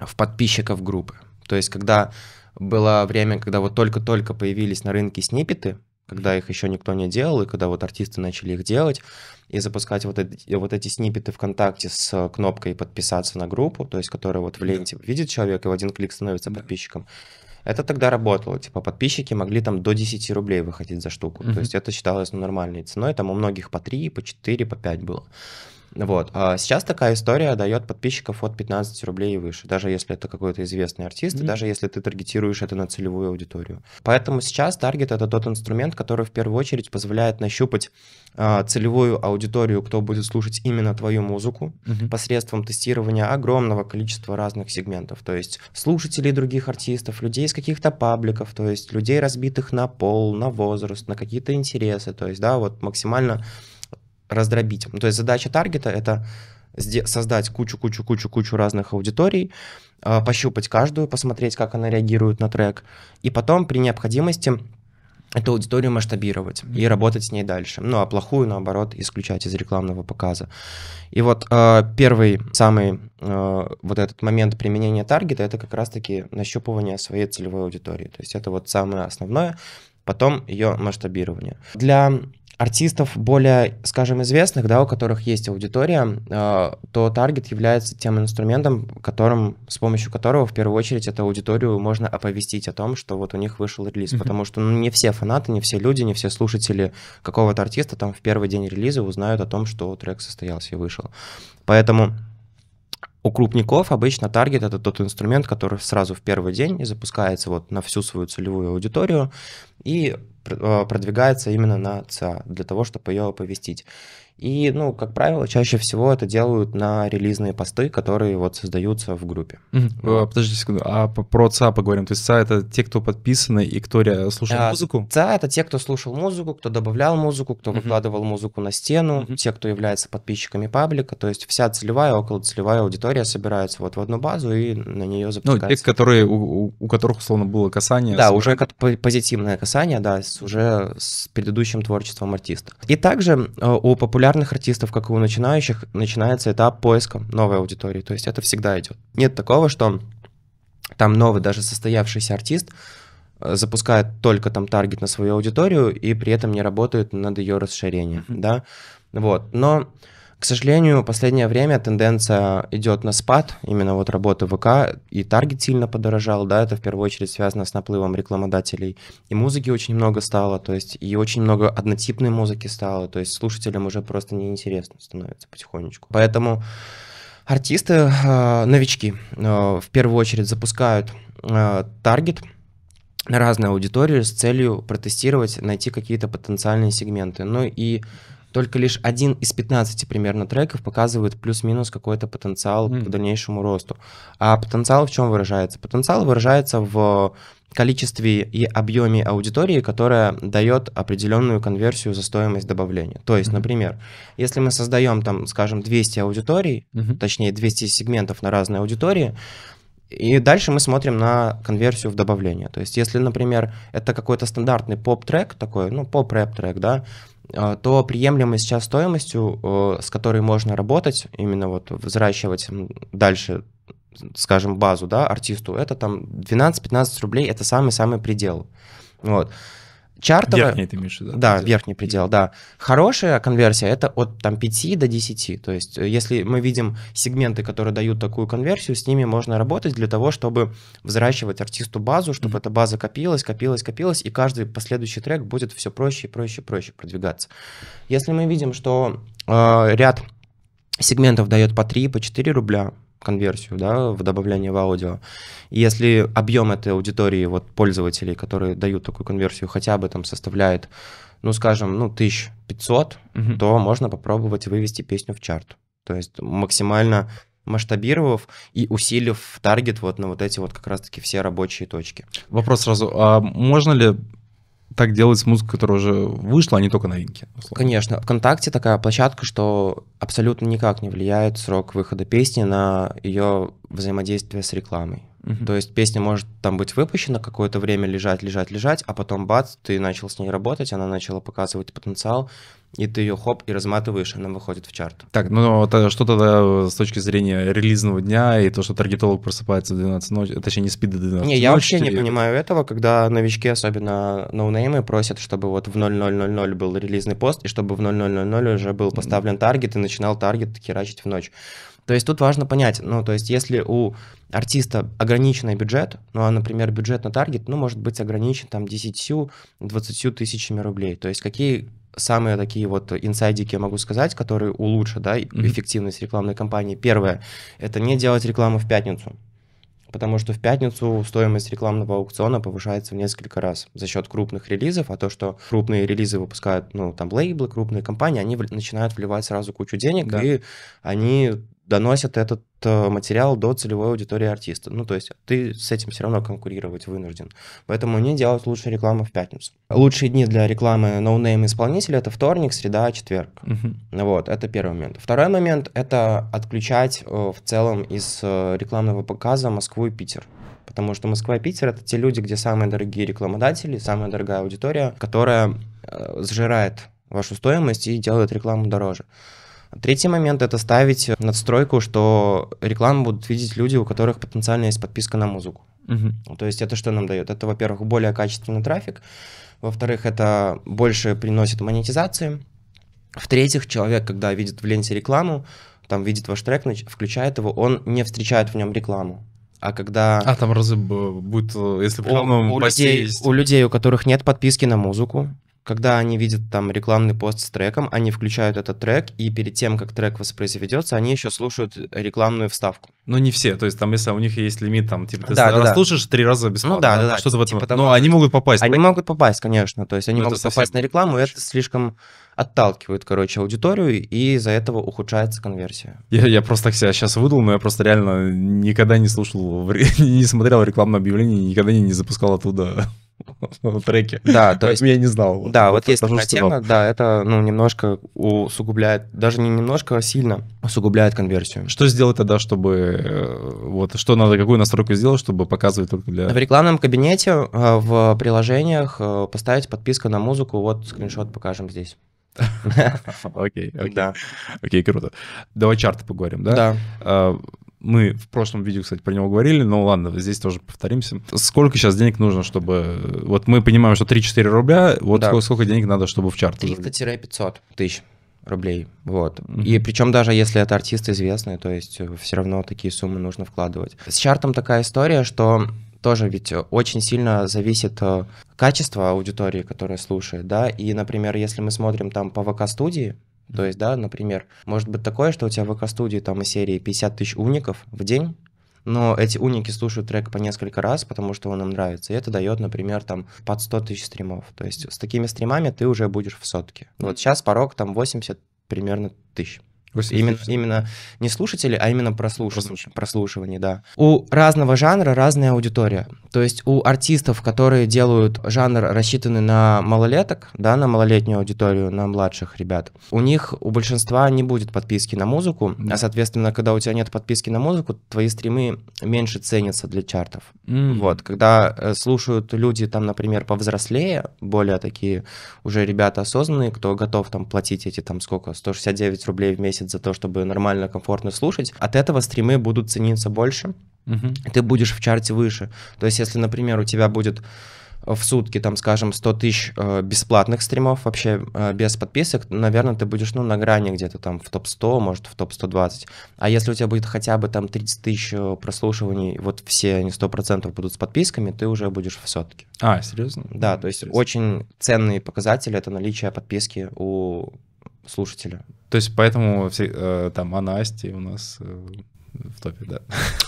в подписчиков группы. То есть когда было время, когда вот только-только появились на рынке снипеты, когда их еще никто не делал, и когда вот артисты начали их делать, и запускать вот эти, вот эти снипеты ВКонтакте с кнопкой «Подписаться на группу», то есть которая вот в ленте видит человек, и в один клик становится подписчиком. Да это тогда работало, типа подписчики могли там до 10 рублей выходить за штуку, mm-hmm. то есть это считалось ну, нормальной ценой, там у многих по 3, по 4, по 5 было. Вот. А сейчас такая история дает подписчиков от 15 рублей и выше, даже если это какой-то известный артист, mm-hmm. и даже если ты таргетируешь это на целевую аудиторию. Поэтому сейчас таргет это тот инструмент, который в первую очередь позволяет нащупать а, целевую аудиторию, кто будет слушать именно твою музыку, mm-hmm. посредством тестирования огромного количества разных сегментов. То есть слушателей других артистов, людей из каких-то пабликов, то есть людей, разбитых на пол, на возраст, на какие-то интересы. То есть, да, вот максимально раздробить. Ну, то есть задача таргета — это создать кучу-кучу-кучу-кучу разных аудиторий, а, пощупать каждую, посмотреть, как она реагирует на трек, и потом при необходимости эту аудиторию масштабировать mm-hmm. и работать с ней дальше. Ну, а плохую, наоборот, исключать из рекламного показа. И вот э, первый самый э, вот этот момент применения таргета это как раз-таки нащупывание своей целевой аудитории. То есть это вот самое основное. Потом ее масштабирование. Для артистов более, скажем, известных, да, у которых есть аудитория, э, то таргет является тем инструментом, которым, с помощью которого в первую очередь эту аудиторию можно оповестить о том, что вот у них вышел релиз. Mm-hmm. Потому что ну, не все фанаты, не все люди, не все слушатели какого-то артиста там в первый день релиза узнают о том, что трек состоялся и вышел. Поэтому у крупников обычно таргет это тот инструмент, который сразу в первый день запускается вот на всю свою целевую аудиторию и Э, продвигается именно на ЦА, для того, чтобы ее оповестить. И, ну, как правило, чаще всего это делают на релизные посты, которые вот создаются в группе. Э, подожди секунду, а про ЦА поговорим. То есть ЦА — это те, кто подписаны и кто слушал а, музыку? ЦА — это те, кто слушал музыку, кто добавлял музыку, кто mm-hmm. выкладывал музыку на стену, mm-hmm. те, кто является подписчиками паблика. То есть вся целевая, около целевая аудитория собирается вот в одну базу и на нее ну, запускается. Ну, те, которые, у, у которых, условно, было касание. Да, с... уже как позитивное касание, да, с, уже с предыдущим творчеством артиста. И также у э, популярных популярных артистов, как и у начинающих, начинается этап поиска новой аудитории. То есть это всегда идет. Нет такого, что там новый, даже состоявшийся артист э, запускает только там таргет на свою аудиторию и при этом не работает над ее расширением, mm-hmm. да, вот, но к сожалению, в последнее время тенденция идет на спад, именно вот работы ВК, и таргет сильно подорожал, да, это в первую очередь связано с наплывом рекламодателей. И музыки очень много стало, то есть, и очень много однотипной музыки стало, то есть слушателям уже просто неинтересно становится потихонечку. Поэтому артисты, а, новички, а, в первую очередь запускают а, таргет, на разную аудиторию с целью протестировать, найти какие-то потенциальные сегменты. Ну и только лишь один из 15 примерно треков показывает плюс-минус какой-то потенциал mm. к дальнейшему росту. А потенциал в чем выражается? Потенциал выражается в количестве и объеме аудитории, которая дает определенную конверсию за стоимость добавления. То есть, mm-hmm. например, если мы создаем там, скажем, 200 аудиторий, mm-hmm. точнее 200 сегментов на разные аудитории, и дальше мы смотрим на конверсию в добавление. То есть, если, например, это какой-то стандартный поп-трек такой, ну, поп-рэп-трек, да, а, то приемлемой сейчас стоимостью, э, с которой можно работать, именно вот взращивать дальше, скажем, базу, да, артисту, это там 12-15 рублей, это самый-самый предел. Вот. Чартовая, верхний ты имеешь да. Да, предел. верхний предел, да. Хорошая конверсия – это от там, 5 до 10. То есть э, если мы видим сегменты, которые дают такую конверсию, с ними можно работать для того, чтобы взращивать артисту базу, чтобы mm-hmm. эта база копилась, копилась, копилась, и каждый последующий трек будет все проще и проще и проще продвигаться. Если мы видим, что э, ряд сегментов дает по 3, по 4 рубля, конверсию, да, в добавление в аудио. И если объем этой аудитории вот пользователей, которые дают такую конверсию, хотя бы там составляет, ну, скажем, ну, 1500, угу. то можно попробовать вывести песню в чарт. То есть максимально масштабировав и усилив таргет вот на вот эти вот как раз-таки все рабочие точки. Вопрос сразу, а можно ли так делать с музыкой, которая уже вышла, а не только новинки. Условно. Конечно. ВКонтакте такая площадка, что абсолютно никак не влияет срок выхода песни на ее взаимодействие с рекламой. Угу. То есть песня может там быть выпущена, какое-то время лежать, лежать, лежать, а потом бац, ты начал с ней работать, она начала показывать потенциал, и ты ее хоп и разматываешь, она выходит в чарт. Так, ну это что тогда э, с точки зрения релизного дня и то, что таргетолог просыпается в 12 ночи, точнее не спит до 12 Не, ночи, я вообще 4. не понимаю этого, когда новички, особенно ноунеймы, просят, чтобы вот в 00.00 был релизный пост, и чтобы в 00.00 уже был поставлен таргет и начинал таргет херачить в ночь. То есть тут важно понять, ну, то есть если у артиста ограниченный бюджет, ну, а, например, бюджет на таргет, ну, может быть ограничен там 10-20 тысячами рублей, то есть какие самые такие вот инсайдики, я могу сказать, которые улучшат да, mm-hmm. эффективность рекламной кампании. Первое – это не делать рекламу в пятницу. Потому что в пятницу стоимость рекламного аукциона повышается в несколько раз за счет крупных релизов, а то, что крупные релизы выпускают, ну, там, лейблы, крупные компании, они в... начинают вливать сразу кучу денег, да. и они доносят этот э, материал до целевой аудитории артиста. Ну, то есть ты с этим все равно конкурировать вынужден. Поэтому мне делать лучше рекламу в пятницу. Лучшие дни для рекламы ноунейм исполнителя это вторник, среда, четверг. Угу. Вот, это первый момент. Второй момент это отключать э, в целом из э, рекламного показа Москву и Питер. Потому что Москва и Питер это те люди, где самые дорогие рекламодатели, самая дорогая аудитория, которая сжирает вашу стоимость и делает рекламу дороже. Третий момент — это ставить надстройку, что рекламу будут видеть люди, у которых потенциально есть подписка на музыку. Угу. То есть это что нам дает? Это, во-первых, более качественный трафик, во-вторых, это больше приносит монетизации, в-третьих, человек, когда видит в ленте рекламу, там видит ваш трек, включает его, он не встречает в нем рекламу. А когда... А там разве будет, э, если у, у, людей, есть... у людей, у которых нет подписки на музыку, когда они видят там рекламный пост с треком, они включают этот трек, и перед тем, как трек воспроизведется, они еще слушают рекламную вставку. Но ну, не все, то есть там, если у них есть лимит, там, типа, ты да, да, слушаешь да. три раза бесплатно, ну, да, да, да, что-то типа в этом. Типа ну, того... Но они могут попасть. Они могут попасть, конечно, то есть они Но ну, могут совсем... попасть на рекламу, и это слишком отталкивает, короче, аудиторию, и из-за этого ухудшается конверсия. Я, я просто так себя сейчас выдал, но я просто реально никогда не слушал, <laughs> не смотрел рекламное объявление, никогда не, не запускал оттуда <laughs> треке. Да, то есть... я не знал. Да, вот, вот есть такая тема, да, это, ну, немножко усугубляет, даже не немножко, а сильно усугубляет конверсию. Что сделать тогда, чтобы, э, вот, что надо, какую настройку сделать, чтобы показывать только для... В рекламном кабинете, э, в приложениях э, поставить подписка на музыку, вот скриншот покажем здесь. <laughs> Окей, окей. Окей, круто. Давай чарты поговорим, да? Да. А, мы в прошлом видео, кстати, про него говорили, но ладно, здесь тоже повторимся. Сколько сейчас денег нужно, чтобы... Вот мы понимаем, что 3-4 рубля, вот да. сколько, сколько денег надо, чтобы в чарт? 300-500 тысяч рублей, вот. Mm-hmm. И причем даже если это артист известный, то есть э, все равно такие суммы нужно вкладывать. С чартом такая история, что тоже ведь э, очень сильно зависит э, качество аудитории, которая слушает, да, и, например, если мы смотрим там по ВК-студии, то есть, да, например, может быть такое, что у тебя в ВК-студии там из серии 50 тысяч уников в день, но эти уники слушают трек по несколько раз, потому что он им нравится, и это дает, например, там под 100 тысяч стримов. То есть с такими стримами ты уже будешь в сотке. Вот сейчас порог там 80 примерно тысяч. Именно, именно не слушатели, а именно прослушивание, прослушивание. прослушивание, да. У разного жанра разная аудитория. То есть у артистов, которые делают жанр, рассчитанный на малолеток, да, на малолетнюю аудиторию, на младших ребят, у них, у большинства не будет подписки на музыку, да. а, соответственно, когда у тебя нет подписки на музыку, твои стримы меньше ценятся для чартов. Mm. Вот, когда э, слушают люди, там, например, повзрослее, более такие уже ребята осознанные, кто готов там платить эти там сколько, 169 рублей в месяц платит за то, чтобы нормально, комфортно слушать, от этого стримы будут цениться больше, угу. ты будешь в чарте выше. То есть, если, например, у тебя будет в сутки, там, скажем, 100 тысяч э, бесплатных стримов, вообще э, без подписок, наверное, ты будешь, ну, на грани где-то там в топ-100, может, в топ-120. А если у тебя будет хотя бы там 30 тысяч э, прослушиваний, вот все они 100% будут с подписками, ты уже будешь в сотке. А, серьезно? Да, то есть серьезно? очень ценные показатели — это наличие подписки у слушателя. То есть поэтому все, э, там Анна у нас э, в топе, да.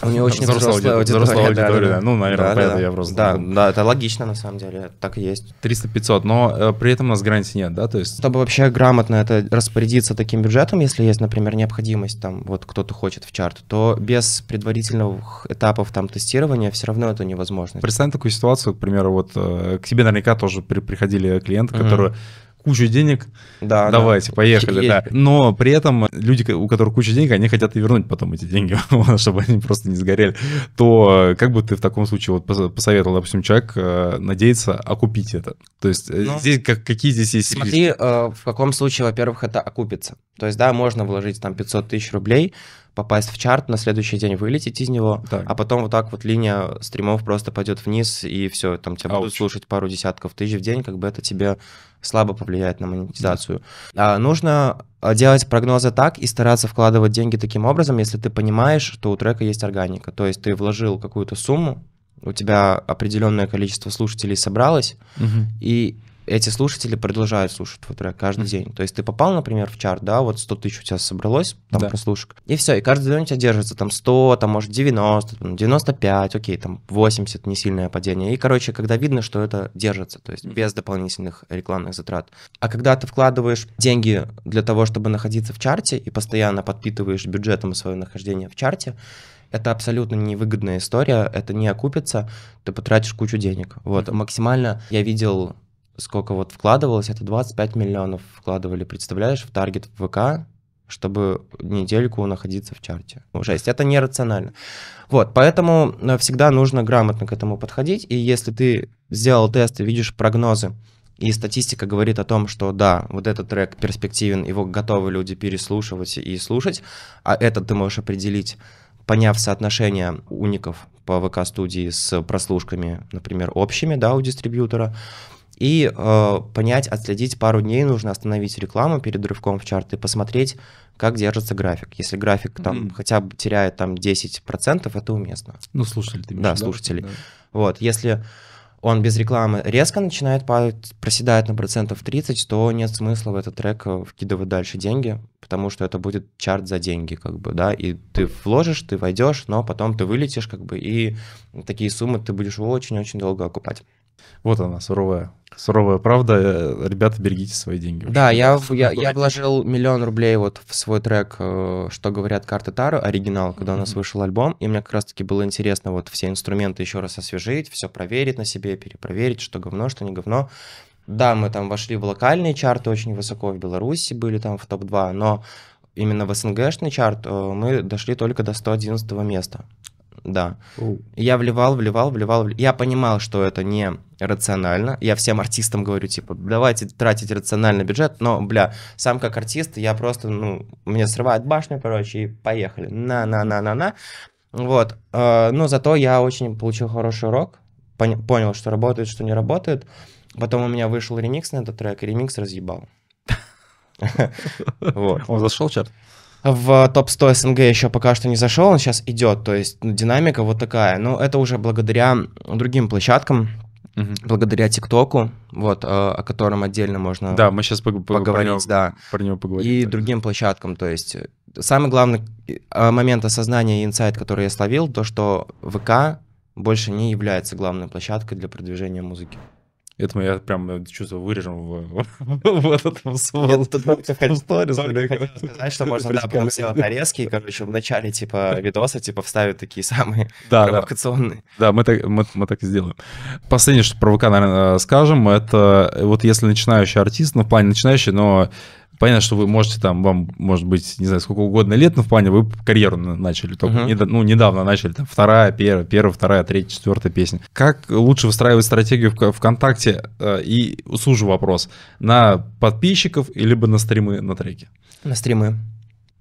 У нее очень взрослая, взрослая аудитория. Взрослая аудитория, да, да. Ну, наверное, да, поэтому да, я взрослый. Да, да, это логично, на самом деле, так и есть. 300-500, но э, при этом у нас гарантии нет, да? То есть... Чтобы вообще грамотно это распорядиться таким бюджетом, если есть, например, необходимость, там, вот кто-то хочет в чарт, то без предварительных этапов там тестирования все равно это невозможно. Представь такую ситуацию, к примеру, вот э, к тебе наверняка тоже при, приходили клиенты, mm-hmm. которые кучу денег, да, давайте, да. поехали, да. Но при этом люди, у которых куча денег, они хотят и вернуть потом эти деньги, <laughs> чтобы они просто не сгорели. То э, как бы ты в таком случае вот посоветовал, допустим, человек э, надеяться окупить это? То есть э, ну, здесь как, какие здесь есть... Смотри, риски? в каком случае, во-первых, это окупится. То есть, да, можно вложить там 500 тысяч рублей, попасть в чарт, на следующий день вылететь из него, так. а потом вот так вот линия стримов просто пойдет вниз, и все, там тебя Ауч. будут слушать пару десятков тысяч в день, как бы это тебе слабо повлияет на монетизацию. Да. А, нужно а, делать прогнозы так и стараться вкладывать деньги таким образом, если ты понимаешь, что у трека есть органика. То есть ты вложил какую-то сумму, у тебя определенное количество слушателей собралось, угу. и эти слушатели продолжают слушать твой трек каждый mm-hmm. день. То есть ты попал, например, в чарт, да, вот 100 тысяч у тебя собралось, там да. прослушек, и все, и каждый день у тебя держится там 100, там может 90, 95, окей, там 80, не сильное падение. И, короче, когда видно, что это держится, то есть mm-hmm. без дополнительных рекламных затрат. А когда ты вкладываешь деньги для того, чтобы находиться в чарте и постоянно подпитываешь бюджетом свое нахождение в чарте, это абсолютно невыгодная история, это не окупится, ты потратишь кучу денег. Вот, mm-hmm. максимально я видел сколько вот вкладывалось, это 25 миллионов вкладывали, представляешь, в таргет в ВК, чтобы недельку находиться в чарте. Ну, жесть, это нерационально. Вот, поэтому э, всегда нужно грамотно к этому подходить, и если ты сделал тест и видишь прогнозы, и статистика говорит о том, что да, вот этот трек перспективен, его готовы люди переслушивать и слушать, а этот ты можешь определить, поняв соотношение уников по ВК-студии с прослушками, например, общими, да, у дистрибьютора, и э, понять, отследить пару дней, нужно остановить рекламу перед рывком в чарты, посмотреть, как держится график. Если график там mm-hmm. хотя бы теряет там 10%, это уместно. Ну, слушатели ты Да, да? слушатели. Да. Вот, если он без рекламы резко начинает падать, проседает на процентов 30, то нет смысла в этот трек э, вкидывать дальше деньги, потому что это будет чарт за деньги, как бы, да, и ты вложишь, ты войдешь, но потом ты вылетишь, как бы, и такие суммы ты будешь очень-очень долго окупать. Вот она, суровая, суровая правда. Э, ребята, берегите свои деньги. Да, я, я, я вложил миллион рублей вот в свой трек э, «Что говорят карты тару" оригинал, когда у нас вышел альбом, и мне как раз-таки было интересно вот все инструменты еще раз освежить, все проверить на себе, перепроверить, что говно, что не говно. Да, мы там вошли в локальные чарты очень высоко, в Беларуси были там в топ-2, но именно в СНГшный чарт э, мы дошли только до 111 места да. Oh. Я вливал, вливал, вливал, Я понимал, что это не рационально. Я всем артистам говорю, типа, давайте тратить рациональный бюджет, но, бля, сам как артист, я просто, ну, мне срывает башню, короче, и поехали. На-на-на-на-на. Вот. Э, но зато я очень получил хороший урок, понял, что работает, что не работает. Потом у меня вышел ремикс на этот трек, и ремикс разъебал. <laughs> <laughs> Вот. Он зашел чат? в топ-100 СНГ еще пока что не зашел, он сейчас идет, то есть ну, динамика вот такая. Но ну, это уже благодаря другим площадкам, угу. благодаря ТикТоку, вот, а, о котором отдельно можно да, мы сейчас пог- поговорить, про него, да. Про него поговорим. И так. другим площадкам, то есть самый главный а, момент осознания и инсайт, который я словил, то, что ВК больше не является главной площадкой для продвижения музыки. Это мы я прям э, чувствую вырежем в, в этом сторис. Сказать, что можно да, потом сделать нарезки, и, короче, в начале типа видоса типа вставить такие самые да, провокационные. Да, мы так, мы, мы так и сделаем. Последнее, что про ВК, наверное, скажем, это э, вот если начинающий артист, ну, в плане начинающий, но Понятно, что вы можете там, вам может быть, не знаю, сколько угодно лет, но в плане вы карьеру начали, только uh-huh. недавно, ну, недавно начали, там, вторая, первая, первая, вторая, третья, четвертая песня. Как лучше выстраивать стратегию в ВКонтакте, э, и услужу вопрос, на подписчиков, либо на стримы, на треки? На стримы.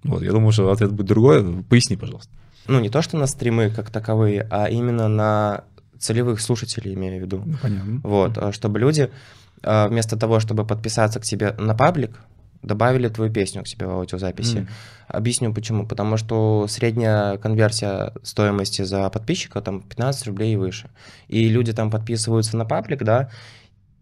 Вот, я думаю, что ответ будет другой, поясни, пожалуйста. Ну, не то, что на стримы как таковые, а именно на целевых слушателей, имею в виду. Ну, понятно. Вот, а чтобы люди а, вместо того, чтобы подписаться к тебе на паблик, добавили твою песню к себе в аудиозаписи. Mm. Объясню почему. Потому что средняя конверсия стоимости за подписчика там 15 рублей и выше. И люди там подписываются на паблик, да,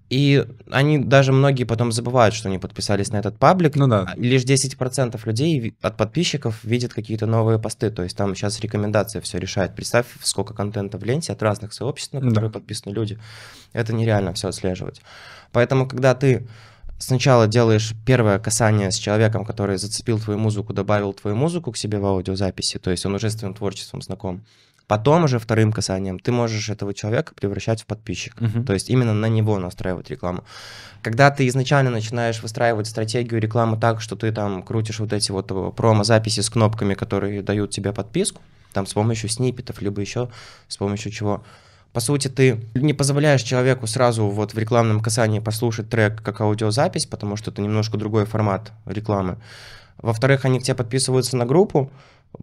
и они даже многие потом забывают, что они подписались на этот паблик. Ну да. Лишь 10% людей от подписчиков видят какие-то новые посты. То есть там сейчас рекомендация все решает. Представь, сколько контента в ленте от разных сообществ, на которые да. подписаны люди. Это нереально все отслеживать. Поэтому, когда ты сначала делаешь первое касание с человеком, который зацепил твою музыку, добавил твою музыку к себе в аудиозаписи, то есть он уже с твоим творчеством знаком. Потом уже вторым касанием ты можешь этого человека превращать в подписчик, Uh-huh. То есть именно на него настраивать рекламу. Когда ты изначально начинаешь выстраивать стратегию рекламы так, что ты там крутишь вот эти вот э, промо-записи с кнопками, которые дают тебе подписку, там с помощью сниппетов, либо еще с помощью чего по сути, ты не позволяешь человеку сразу вот в рекламном касании послушать трек как аудиозапись, потому что это немножко другой формат рекламы. Во-вторых, они к тебе подписываются на группу,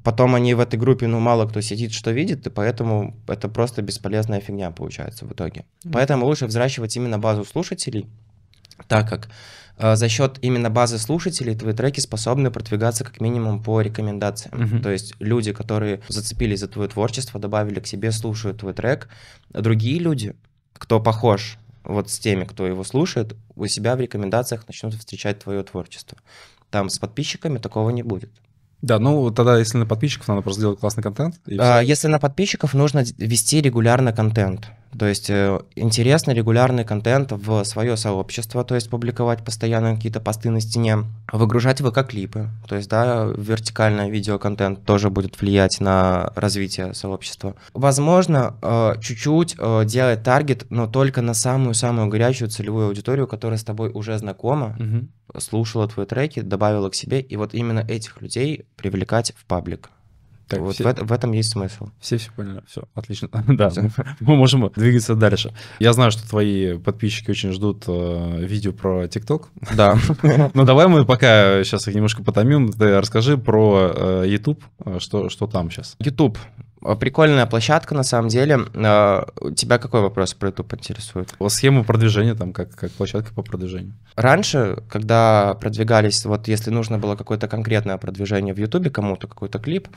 потом они в этой группе, ну, мало кто сидит, что видит, и поэтому это просто бесполезная фигня получается в итоге. Mm-hmm. Поэтому лучше взращивать именно базу слушателей, так как э, за счет именно базы слушателей твои треки способны продвигаться как минимум по рекомендациям. Mm-hmm. То есть люди, которые зацепились за твое творчество, добавили к себе, слушают твой трек, другие люди, кто похож вот с теми, кто его слушает, у себя в рекомендациях начнут встречать твое творчество. Там с подписчиками такого не будет. Да, ну тогда, если на подписчиков, надо просто делать классный контент. И а, если на подписчиков, нужно вести регулярно контент. То есть э, интересно регулярный контент в свое сообщество, то есть публиковать постоянно какие-то посты на стене, выгружать ВК-клипы, то есть, да, вертикальный видеоконтент тоже будет влиять на развитие сообщества. Возможно, э, чуть-чуть э, делать таргет, но только на самую-самую горячую целевую аудиторию, которая с тобой уже знакома, угу. слушала твои треки, добавила к себе, и вот именно этих людей привлекать в паблик. Так, вот все... в, это, в этом есть смысл. Все все поняли, все, отлично. <laughs> да, мы можем двигаться дальше. Я знаю, что твои подписчики очень ждут э, видео про ТикТок. Да. <laughs> ну давай мы пока сейчас их немножко потомим. расскажи про э, YouTube, э, что, что там сейчас. YouTube Э, прикольная площадка, на самом деле. Э, тебя какой вопрос про YouTube интересует? Схему продвижения там, как, как площадка по продвижению. Раньше, когда продвигались, вот если нужно было какое-то конкретное продвижение в YouTube кому-то, какой-то клип,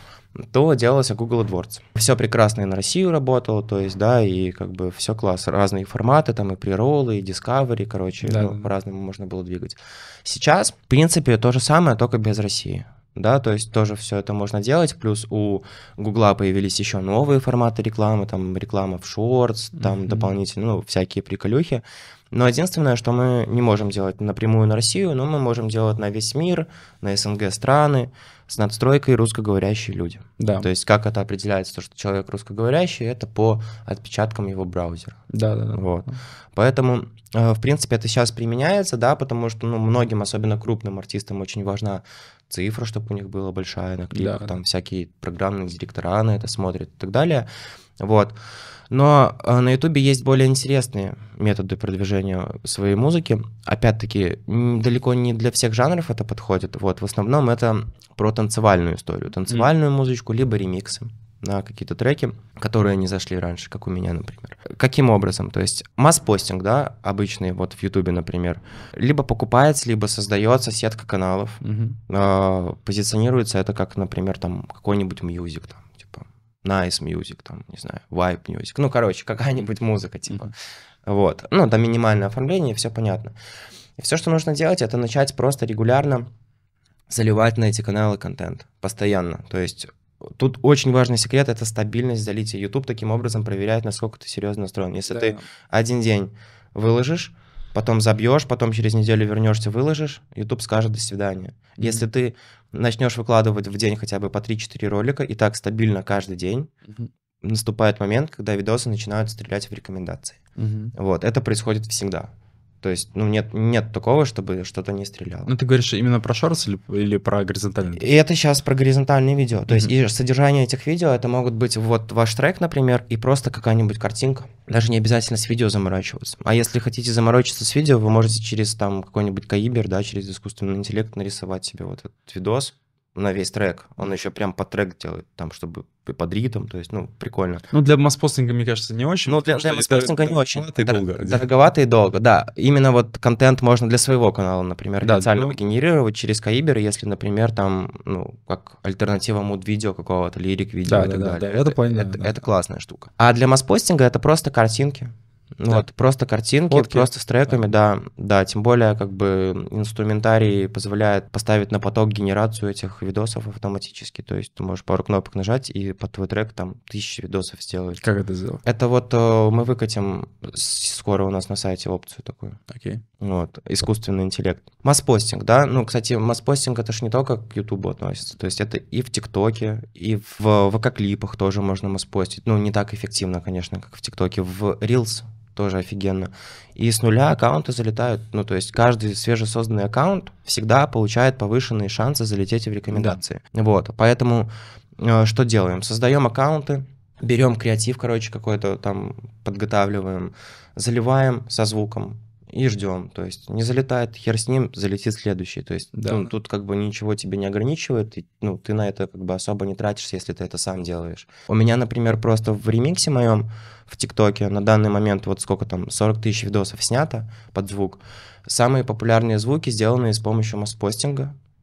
то делался Google AdWords. Все прекрасно и на Россию работало, то есть, да, и как бы все класс. Разные форматы, там и приролы, и Discovery, короче, да. ну, по-разному можно было двигать. Сейчас, в принципе, то же самое, только без России да, то есть тоже все это можно делать, плюс у Гугла появились еще новые форматы рекламы, там реклама в шортс, там mm-hmm. дополнительно, ну, всякие приколюхи, но единственное, что мы не можем делать напрямую на Россию, но мы можем делать на весь мир, на СНГ страны, с надстройкой русскоговорящие люди. Да. То есть как это определяется, то, что человек русскоговорящий, это по отпечаткам его браузера. Да, да, да. Вот. Поэтому, э, в принципе, это сейчас применяется, да, потому что ну, многим, особенно крупным артистам, очень важна цифра, чтобы у них была большая на клипах, да. там всякие программные директора на это смотрят и так далее. Вот. Но э, на Ютубе есть более интересные методы продвижения своей музыки. Опять-таки, далеко не для всех жанров это подходит. Вот, в основном это про танцевальную историю, танцевальную mm. музычку, либо ремиксы на какие-то треки, которые не зашли раньше, как у меня, например. Каким образом? То есть масс-постинг, да, обычный вот в Ютубе, например, либо покупается, либо создается сетка каналов, угу. э, позиционируется это как, например, там какой-нибудь мьюзик, там, типа Nice Music, там, не знаю, Vibe Music, ну, короче, какая-нибудь музыка, типа. Угу. Вот, ну, там минимальное оформление, все понятно. И все, что нужно делать, это начать просто регулярно заливать на эти каналы контент постоянно. То есть Тут очень важный секрет – это стабильность залития. YouTube таким образом проверяет, насколько ты серьезно настроен. Если да. ты один день выложишь, потом забьешь, потом через неделю вернешься, выложишь, YouTube скажет «до свидания». Mm-hmm. Если ты начнешь выкладывать в день хотя бы по 3-4 ролика, и так стабильно каждый день, mm-hmm. наступает момент, когда видосы начинают стрелять в рекомендации. Mm-hmm. Вот, это происходит всегда. То есть, ну, нет, нет такого, чтобы что-то не стреляло. Ну, ты говоришь именно про шорс или, или про горизонтальные? И это сейчас про горизонтальные видео. То mm-hmm. есть, и содержание этих видео, это могут быть вот ваш трек, например, и просто какая-нибудь картинка. Даже не обязательно с видео заморачиваться. А если хотите заморочиться с видео, вы можете через там какой-нибудь каибер, да, через искусственный интеллект нарисовать себе вот этот видос, на весь трек. Он еще прям под трек делает, там, чтобы под ритм, то есть, ну, прикольно. Ну, для масс мне кажется, не очень. Ну, для, для масс не очень. Дороговато долго. Дороговато и долго, да. Именно вот контент можно для своего канала, например, да, официально ну... генерировать через Каибер, если, например, там, ну, как альтернатива муд-видео какого-то, лирик-видео да, и так да, далее. Да, это, это, понятно, это, да. это классная штука. А для масс это просто картинки. Да. Вот, просто картинки, Фотки. просто с треками, да. да. Да, тем более, как бы, инструментарий позволяет поставить на поток генерацию этих видосов автоматически. То есть ты можешь пару кнопок нажать, и под твой трек там тысячи видосов сделать. Как это сделать? Это вот э, мы выкатим скоро у нас на сайте опцию такую. Окей. Вот, искусственный интеллект. Масс-постинг, да? Ну, кстати, масс-постинг это же не только к Ютубу относится. То есть это и в ТикТоке, и в ВК-клипах тоже можно масс-постить. Ну, не так эффективно, конечно, как в ТикТоке. В Reels тоже офигенно. И с нуля аккаунты залетают, ну, то есть каждый свежесозданный аккаунт всегда получает повышенные шансы залететь в рекомендации. Да. Вот, поэтому э, что делаем? Создаем аккаунты, берем креатив, короче, какой-то там подготавливаем, заливаем со звуком, и ждем. То есть не залетает, хер с ним, залетит следующий. То есть да. ну, тут как бы ничего тебе не ограничивает, и, ну ты на это как бы особо не тратишься, если ты это сам делаешь. У меня, например, просто в ремиксе моем в ТикТоке. На данный момент вот сколько там, 40 тысяч видосов снято под звук. Самые популярные звуки сделаны с помощью масс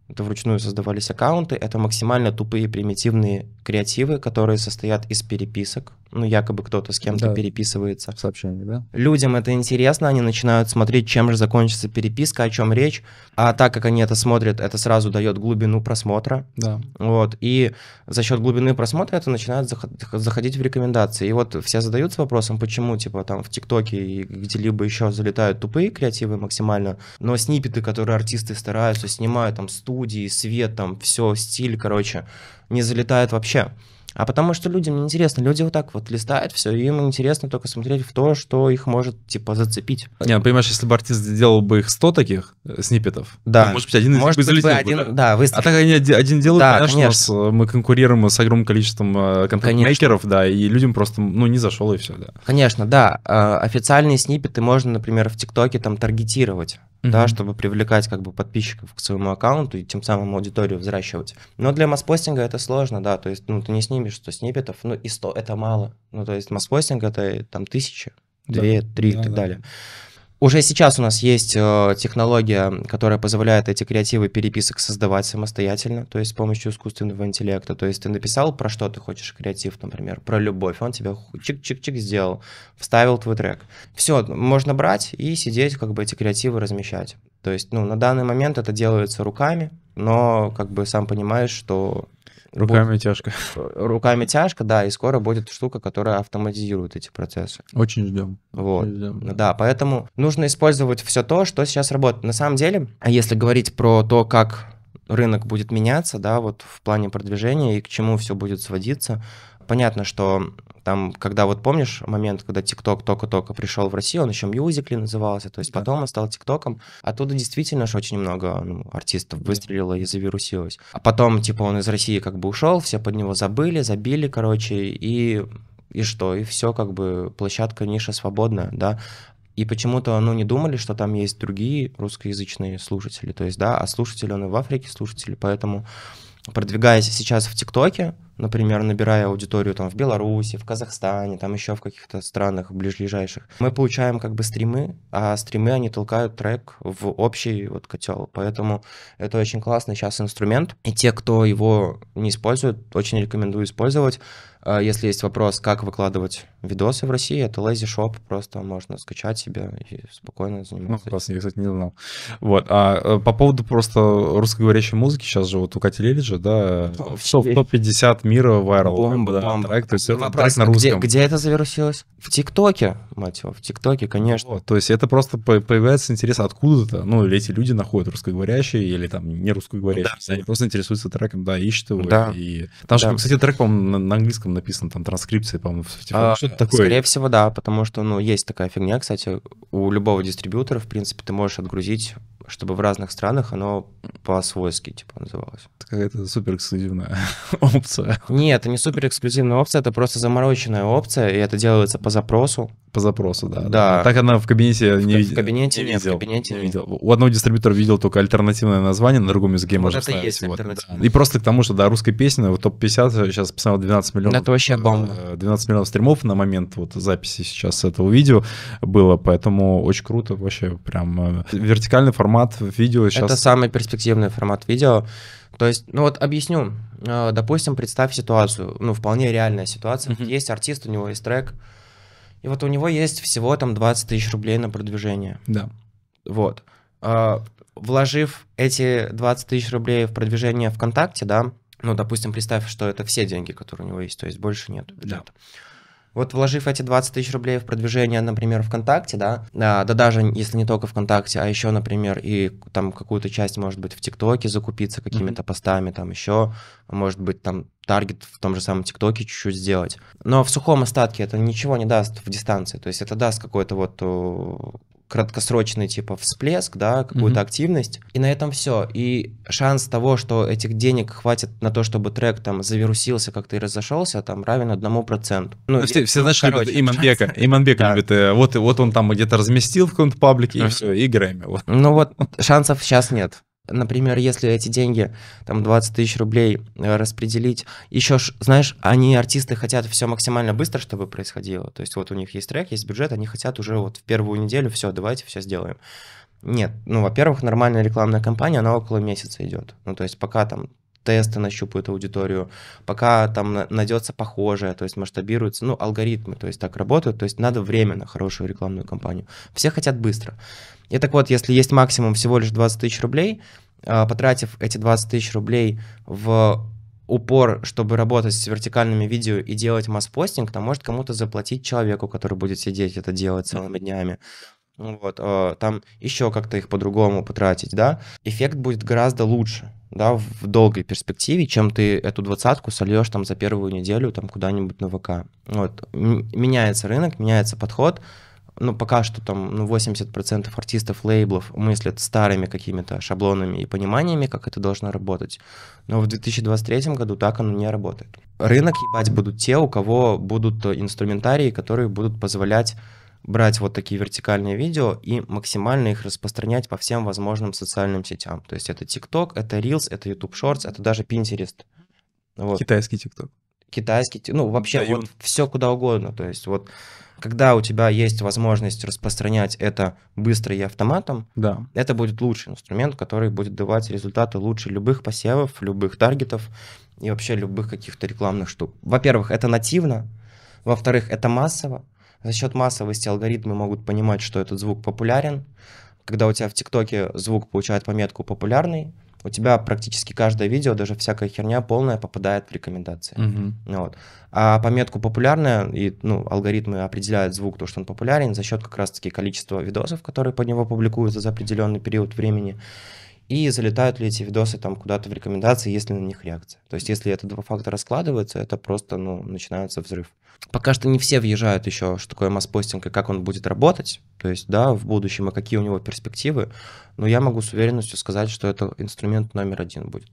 Это вручную создавались аккаунты. Это максимально тупые примитивные креативы, которые состоят из переписок ну, якобы кто-то с кем-то да. переписывается. В сообщении, да? Людям это интересно, они начинают смотреть, чем же закончится переписка, о чем речь. А так как они это смотрят, это сразу дает глубину просмотра. Да. Вот. И за счет глубины просмотра это начинает заходить в рекомендации. И вот все задаются вопросом, почему, типа, там в ТикТоке и где-либо еще залетают тупые креативы максимально, но снипеты, которые артисты стараются, снимают там студии, свет, там все, стиль, короче, не залетает вообще а потому что людям неинтересно. Люди вот так вот листают все, и им интересно только смотреть в то, что их может, типа, зацепить. Не, ну, понимаешь, если бы артист сделал бы их 100 таких э, снипетов, да. Ну, может быть, один из может них бы залетел бы. Да, выстрел. А так они один делают, да, понятно, конечно. У нас э, мы конкурируем э, с огромным количеством контент-мейкеров, да, и людям просто, ну, не зашел и все, да. Конечно, да. А, официальные снипеты можно, например, в ТикТоке там таргетировать hmm да, чтобы привлекать как бы подписчиков к своему аккаунту и тем самым аудиторию взращивать. Но для масс-постинга это сложно, да, то есть, ну, ты не с сумме, что сниппетов, ну, и 100 — это мало. Ну, то есть масс-постинг — это там тысяча, да. две, три да, и так да. далее. Уже сейчас у нас есть э, технология, которая позволяет эти креативы переписок создавать самостоятельно, то есть с помощью искусственного интеллекта. То есть ты написал, про что ты хочешь креатив, например, про любовь, он тебе чик-чик-чик сделал, вставил твой трек. Все, можно брать и сидеть, как бы эти креативы размещать. То есть, ну, на данный момент это делается руками, но, как бы, сам понимаешь, что Руками тяжко. <laughs> Руками тяжко, да, и скоро будет штука, которая автоматизирует эти процессы. Очень ждем. Вот. Очень ждем, да. да, поэтому нужно использовать все то, что сейчас работает. На самом деле, а если говорить про то, как рынок будет меняться, да, вот в плане продвижения и к чему все будет сводиться, понятно, что там, когда вот помнишь момент, когда ТикТок только-только пришел в Россию, он еще Мьюзикли назывался, то есть да. потом он стал ТикТоком. Оттуда действительно же очень много ну, артистов выстрелило и завирусилось. А потом, типа, он из России как бы ушел, все под него забыли, забили, короче, и и что, и все как бы площадка, ниша свободная, да, и почему-то, ну, не думали, что там есть другие русскоязычные слушатели. То есть, да, а слушатели он и в Африке слушатели. Поэтому, продвигаясь сейчас в ТикТоке, например, набирая аудиторию там в Беларуси, в Казахстане, там еще в каких-то странах ближайших, мы получаем как бы стримы, а стримы, они толкают трек в общий вот котел. Поэтому это очень классный сейчас инструмент. И те, кто его не использует, очень рекомендую использовать. А если есть вопрос, как выкладывать видосы в России, это Lazy Shop, просто можно скачать себе и спокойно заниматься. Ну, просто я, кстати, не знал. Вот, а э, по поводу просто русскоговорящей музыки, сейчас же вот у Кати Лелиджа, да, <laughs> в топ-50 мира Viral. Бомба, да, бомба. Трек, то есть Вопрос, трек на русском. Где, где это завирусилось? В ТикТоке, мать его, в ТикТоке, конечно. Вот, то есть это просто появляется интерес откуда-то, ну, или эти люди находят русскоговорящие, или там не русскоговорящие, да. они просто интересуются треком, да, ищут его. Да. И... Там да. же, кстати, трек, по-моему, на, на английском написан, там транскрипция, по-моему, а, что-то такое. Скорее всего, да, потому что, ну, есть такая фигня, кстати, у любого дистрибьютора, в принципе, ты можешь отгрузить чтобы в разных странах оно по-свойски, типа, называлось. Это какая-то супер эксклюзивная <laughs> опция. Нет, это не супер эксклюзивная опция, это просто замороченная опция, и это делается по запросу. По запросу, да. Да. Так она в кабинете в, не видела. В кабинете не нет, видел. в кабинете не видел. У одного дистрибьютора видел только альтернативное название, на другом языке вот можно это есть вот. Да. И просто к тому, что, да, русская песня вот топ-50 сейчас посмотрел 12 миллионов. Это вообще бомба. 12 э, миллионов стримов на момент вот записи сейчас этого видео было, поэтому очень круто вообще прям э, вертикальный формат формат видео сейчас? Это самый перспективный формат видео. То есть, ну вот объясню. Э, допустим, представь ситуацию, ну вполне реальная ситуация. Mm-hmm. Есть артист, у него есть трек, и вот у него есть всего там 20 тысяч рублей на продвижение. Да. Вот. Э, вложив эти 20 тысяч рублей в продвижение ВКонтакте, да, ну, допустим, представь, что это все деньги, которые у него есть, то есть больше нет бюджета. Да. Вот вложив эти 20 тысяч рублей в продвижение, например, ВКонтакте, да, да, да даже если не только ВКонтакте, а еще, например, и там какую-то часть, может быть, в ТикТоке закупиться какими-то постами, там еще, может быть, там таргет в том же самом ТикТоке чуть-чуть сделать. Но в сухом остатке это ничего не даст в дистанции. То есть это даст какой-то вот краткосрочный типа всплеск, да, какую-то mm-hmm. активность, и на этом все. И шанс того, что этих денег хватит на то, чтобы трек там завирусился как-то и разошелся, там равен одному проценту. Ну, все, и, все знаешь, короче, любят <laughs> Иманбека, Иманбека да. любит, э, вот, вот он там где-то разместил в каком-то паблике, и все, и Грэмми. Вот. Ну вот шансов сейчас нет. Например, если эти деньги, там 20 тысяч рублей э, распределить, еще, знаешь, они, артисты, хотят все максимально быстро, чтобы происходило. То есть вот у них есть трек, есть бюджет, они хотят уже вот в первую неделю все, давайте все сделаем. Нет, ну, во-первых, нормальная рекламная кампания, она около месяца идет. Ну, то есть пока там тесты нащупают аудиторию, пока там найдется похожее, то есть масштабируется, ну, алгоритмы, то есть так работают, то есть надо время на хорошую рекламную кампанию. Все хотят быстро. И так вот, если есть максимум всего лишь 20 тысяч рублей, а, потратив эти 20 тысяч рублей в упор, чтобы работать с вертикальными видео и делать масс-постинг, там может кому-то заплатить человеку, который будет сидеть это делать целыми днями вот, а, там еще как-то их по-другому потратить, да, эффект будет гораздо лучше, да, в долгой перспективе, чем ты эту двадцатку сольешь там за первую неделю там куда-нибудь на ВК. Вот, меняется рынок, меняется подход, ну, пока что там ну, 80% артистов лейблов мыслят старыми какими-то шаблонами и пониманиями, как это должно работать. Но в 2023 году так оно не работает. Рынок ебать будут те, у кого будут инструментарии, которые будут позволять брать вот такие вертикальные видео и максимально их распространять по всем возможным социальным сетям. То есть это TikTok, это Reels, это YouTube Shorts, это даже Pinterest. Вот. Китайский TikTok. Китайский, ну вообще Даюн. вот все куда угодно. То есть вот когда у тебя есть возможность распространять это быстро и автоматом, да. это будет лучший инструмент, который будет давать результаты лучше любых посевов, любых таргетов и вообще любых каких-то рекламных штук. Во-первых, это нативно, во-вторых, это массово, за счет массовости алгоритмы могут понимать, что этот звук популярен. Когда у тебя в ТикТоке звук получает пометку «популярный», у тебя практически каждое видео, даже всякая херня полная, попадает в рекомендации. Угу. Вот. А пометку популярная, и ну, алгоритмы определяют звук, то, что он популярен, за счет как раз-таки количества видосов, которые под него публикуются за определенный период времени. И залетают ли эти видосы там куда-то в рекомендации, если на них реакция. То есть, если это два фактора складываются, это просто ну, начинается взрыв. Пока что не все въезжают еще, что такое масс-постинг и как он будет работать, то есть, да, в будущем и какие у него перспективы, но я могу с уверенностью сказать, что это инструмент номер один будет.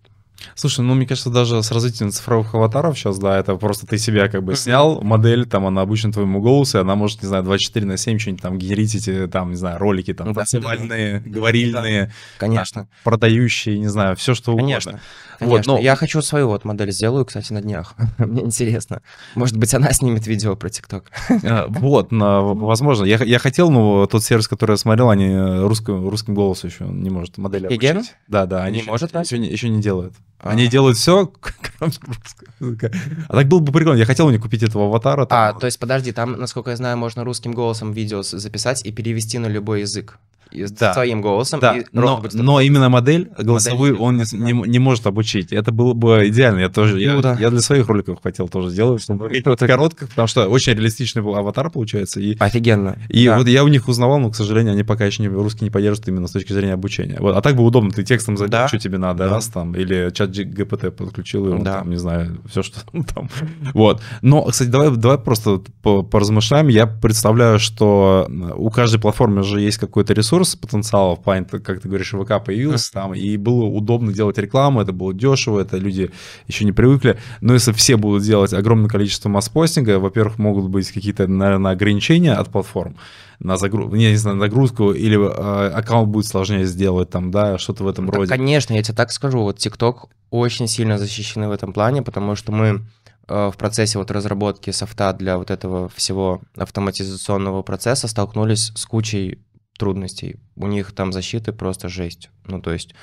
Слушай, ну мне кажется, даже с развитием цифровых аватаров сейчас, да, это просто ты себя как бы снял, модель, там она обычно твоему голосу, и она может, не знаю, 24 на 7 что-нибудь там генерить эти, там, не знаю, ролики, там, ну, танцевальные, говорильные, конечно. Там, продающие, не знаю, все что угодно. Конечно. Конечно. Вот, ну но... Я хочу свою вот модель сделаю, кстати, на днях. <laughs> Мне интересно. Может быть, она снимет видео про ТикТок. <laughs> А, вот, возможно. Я, хотел, но тот сервис, который я смотрел, они э, русским, голосом еще не может модели обучить. Да, да. Они может, еще не делают. Они а. делают все, кроме русского языка. А так было бы прикольно. Я хотел у них купить этого аватара. Там. А, то есть, подожди, там, насколько я знаю, можно русским голосом видео записать и перевести на любой язык и да. своим голосом. Да. И но, но именно модель голосовую модель. он не, не, не может обучить. Это было бы идеально. Я тоже ну, я, да. я для своих роликов хотел тоже сделать, чтобы ну, вот коротких, потому что очень реалистичный был аватар получается. И, Офигенно. И да. вот я у них узнавал, но, к сожалению, они пока еще не, русский не поддержат именно с точки зрения обучения. Вот, а так бы удобно, ты текстом зайдешь, да. что тебе надо, да. раз там, или чат ГПТ подключил, и он да. там, не знаю, все, что там. Вот. Но, кстати, давай, давай просто поразмышляем. Я представляю, что у каждой платформы же есть какой-то ресурс, ресурс потенциала в плане, как ты говоришь, ВК появился там, и было удобно делать рекламу, это было дешево, это люди еще не привыкли. Но если все будут делать огромное количество масс-постинга, во-первых, могут быть какие-то, наверное, ограничения от платформ на загрузку, не, не знаю, нагрузку, или э, аккаунт будет сложнее сделать там, да, что-то в этом да, роде. Конечно, я тебе так скажу, вот TikTok очень сильно защищены в этом плане, потому что мы э, в процессе вот разработки софта для вот этого всего автоматизационного процесса столкнулись с кучей трудностей. У них там защиты просто жесть. Ну, то есть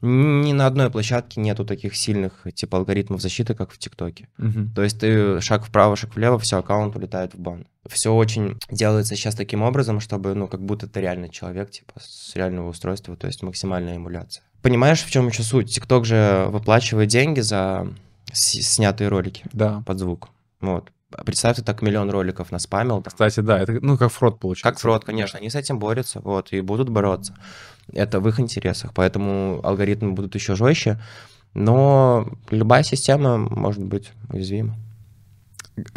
ни на одной площадке нету таких сильных типа алгоритмов защиты, как в ТикТоке. Угу. То есть ты шаг вправо, шаг влево, все, аккаунт улетает в бан. Все очень делается сейчас таким образом, чтобы, ну, как будто ты реальный человек, типа, с реального устройства, то есть максимальная эмуляция. Понимаешь, в чем еще суть? ТикТок же выплачивает деньги за снятые ролики да. под звук. Вот. Представь, ты так миллион роликов наспамил. Кстати, да, это ну как фрод получается. Как фрод, конечно. Они с этим борются, вот, и будут бороться. Это в их интересах, поэтому алгоритмы будут еще жестче. Но любая система может быть уязвима.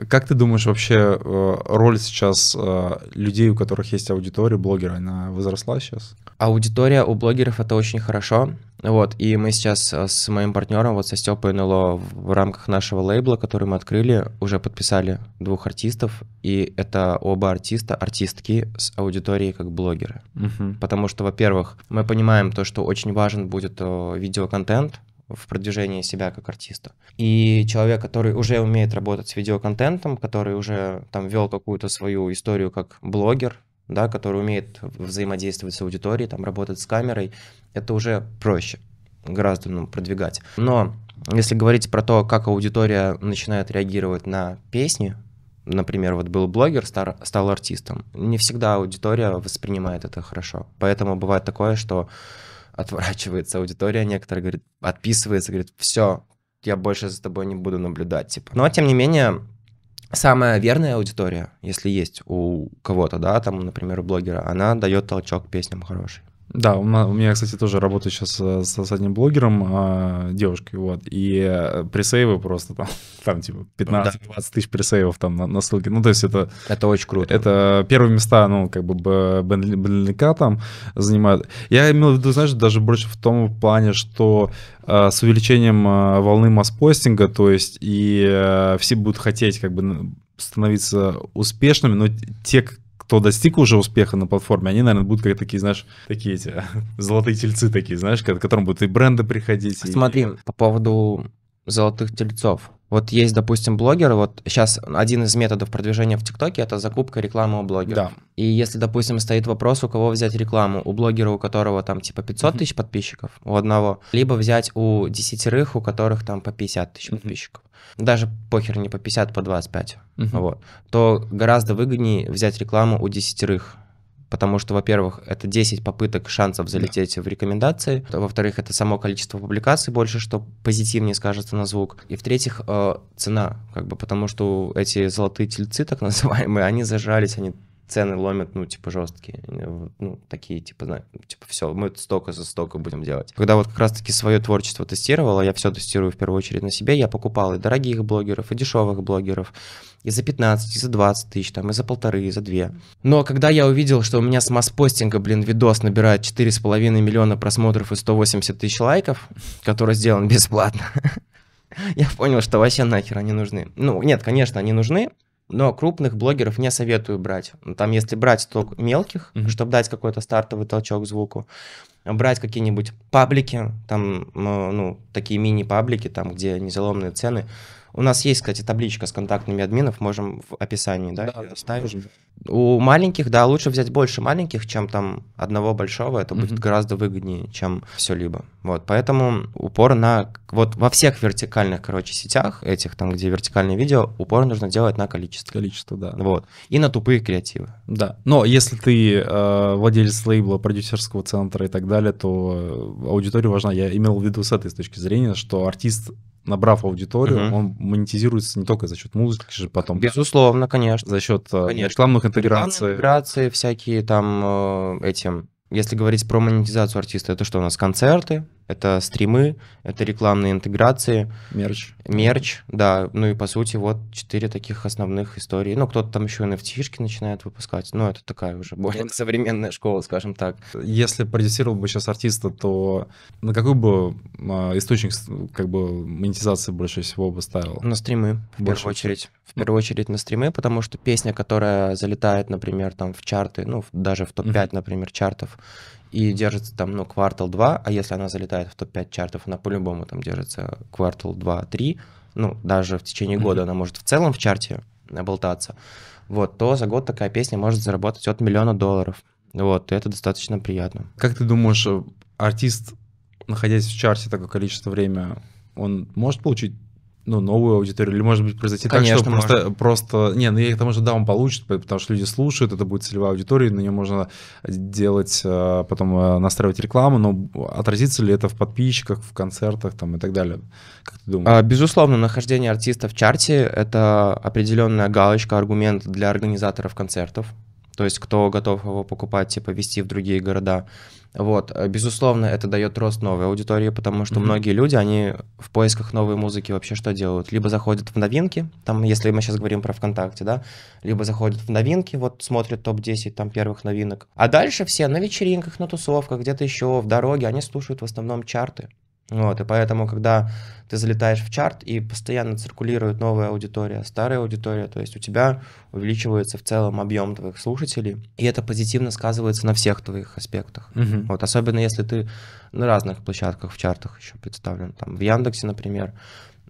Как ты думаешь, вообще э, роль сейчас э, людей, у которых есть аудитория, блогера, она возросла сейчас? Аудитория у блогеров это очень хорошо. Вот, и мы сейчас э, с моим партнером, вот со Степой НЛО, в рамках нашего лейбла, который мы открыли, уже подписали двух артистов, и это оба артиста, артистки с аудиторией как блогеры. Угу. Потому что, во-первых, мы понимаем то, что очень важен будет видеоконтент, в продвижении себя как артиста. И человек, который уже умеет работать с видеоконтентом, который уже там вел какую-то свою историю как блогер, да, который умеет взаимодействовать с аудиторией, там, работать с камерой, это уже проще гораздо ну, продвигать. Но если говорить про то, как аудитория начинает реагировать на песни, например, вот был блогер, стар, стал артистом, не всегда аудитория воспринимает это хорошо. Поэтому бывает такое, что отворачивается аудитория, некоторые говорят, отписывается, говорит, все, я больше за тобой не буду наблюдать, типа. Но, тем не менее, самая верная аудитория, если есть у кого-то, да, там, например, у блогера, она дает толчок песням хороший. Да, у меня, кстати, тоже работаю сейчас э, с, с одним блогером, а, девушкой, вот, и э, пресейвы просто там, <laughs> там типа 15-20 да. тысяч пресейвов там на, на ссылке, ну, то есть это... Это очень круто. Это первые места, ну, как бы Бенлика там занимают. Я имел в виду, знаешь, даже больше в том плане, что э, с увеличением волны масс-постинга, то есть и все будут хотеть как бы становиться успешными, но те, кто достиг уже успеха на платформе, они, наверное, будут как такие, знаешь, такие эти <laughs> золотые тельцы такие, знаешь, к которым будут и бренды приходить. Смотри, и... по поводу золотых тельцов. Вот есть, допустим, блогеры, вот сейчас один из методов продвижения в ТикТоке – это закупка рекламы у блогера. Да. И если, допустим, стоит вопрос, у кого взять рекламу, у блогера, у которого там типа 500 тысяч подписчиков, у одного, либо взять у десятерых, у которых там по 50 тысяч подписчиков, даже похер не по 50, по 25, вот, то гораздо выгоднее взять рекламу у десятерых, потому что, во-первых, это 10 попыток шансов залететь да. в рекомендации, во-вторых, это само количество публикаций больше, что позитивнее скажется на звук, и в-третьих, э, цена, как бы, потому что эти золотые тельцы, так <laughs> называемые, они зажрались, они цены ломят, ну, типа, жесткие, ну, такие, типа, знаешь, типа, все, мы столько за столько будем делать. Когда вот как раз-таки свое творчество тестировала, я все тестирую в первую очередь на себе, я покупал и дорогих блогеров, и дешевых блогеров, и за 15, и за 20 тысяч, там, и за полторы, и за две. Но когда я увидел, что у меня с масс-постинга, блин, видос набирает 4,5 миллиона просмотров и 180 тысяч лайков, который сделан бесплатно, <laughs> я понял, что вообще нахер они нужны. Ну, нет, конечно, они нужны, но крупных блогеров не советую брать. Ну, там, если брать, то мелких, mm-hmm. чтобы дать какой-то стартовый толчок звуку. Брать какие-нибудь паблики, там, ну, такие мини-паблики, там, где незаломные цены. У нас есть, кстати, табличка с контактными админов, можем в описании, да, да ставишь. У маленьких, да, лучше взять больше маленьких, чем там одного большого, это будет гораздо выгоднее, чем все либо. Вот, поэтому упор на, вот во всех вертикальных, короче, сетях, этих там, где вертикальные видео, упор нужно делать на количество. Количество, да. Вот. И на тупые креативы. Да, но если ты э, владелец лейбла, продюсерского центра и так далее, то э, аудитория важна. Я имел в виду с этой точки зрения, что артист набрав аудиторию, угу. он монетизируется не только за счет музыки, же потом. Безусловно, конечно. За счет э, конечно. рекламных интеграций. Интеграции всякие там э, этим. Если говорить про монетизацию артиста, это что у нас концерты, это стримы, это рекламные интеграции. Мерч. Мерч, да. Ну и по сути вот четыре таких основных истории. Ну кто-то там еще nft начинает выпускать. Ну это такая уже более ну, современная школа, скажем так. Если продюсировал бы сейчас артиста, то на какой бы а, источник как бы монетизации больше всего бы ставил? На стримы, в больше первую очередь. В первую очередь на стримы, потому что песня, которая залетает, например, там в чарты, ну даже в топ-5, mm например, чартов, и держится там, ну, квартал-2, а если она залетает в топ-5 чартов, она по-любому там держится квартал-2-3, ну, даже в течение mm-hmm. года она может в целом в чарте болтаться, вот, то за год такая песня может заработать от миллиона долларов. Вот, и это достаточно приятно. Как ты думаешь, э, артист, находясь в чарте такое количество времени, он может получить ну, новую аудиторию, или может быть произойти Конечно, так, что просто, просто, не, ну я к тому же, да, он получит, потому что люди слушают, это будет целевая аудитория, на нее можно делать, э, потом э, настраивать рекламу, но отразится ли это в подписчиках, в концертах там и так далее? Как ты думаешь? А, безусловно, нахождение артиста в чарте — это определенная галочка, аргумент для организаторов концертов, то есть кто готов его покупать, типа, вести в другие города. Вот, э, безусловно, это дает рост новой аудитории, потому что mm-hmm. многие люди, они в поисках новой музыки вообще что делают? Либо заходят в новинки, там, если мы сейчас говорим про ВКонтакте, да, либо заходят в новинки, вот смотрят топ-10 там первых новинок. А дальше все на вечеринках, на тусовках, где-то еще, в дороге, они слушают в основном чарты. Вот, и поэтому, когда ты залетаешь в чарт и постоянно циркулирует новая аудитория, старая аудитория, то есть у тебя увеличивается в целом объем твоих слушателей, и это позитивно сказывается на всех твоих аспектах. Угу. Вот, особенно если ты на разных площадках в чартах еще представлен, там в Яндексе, например,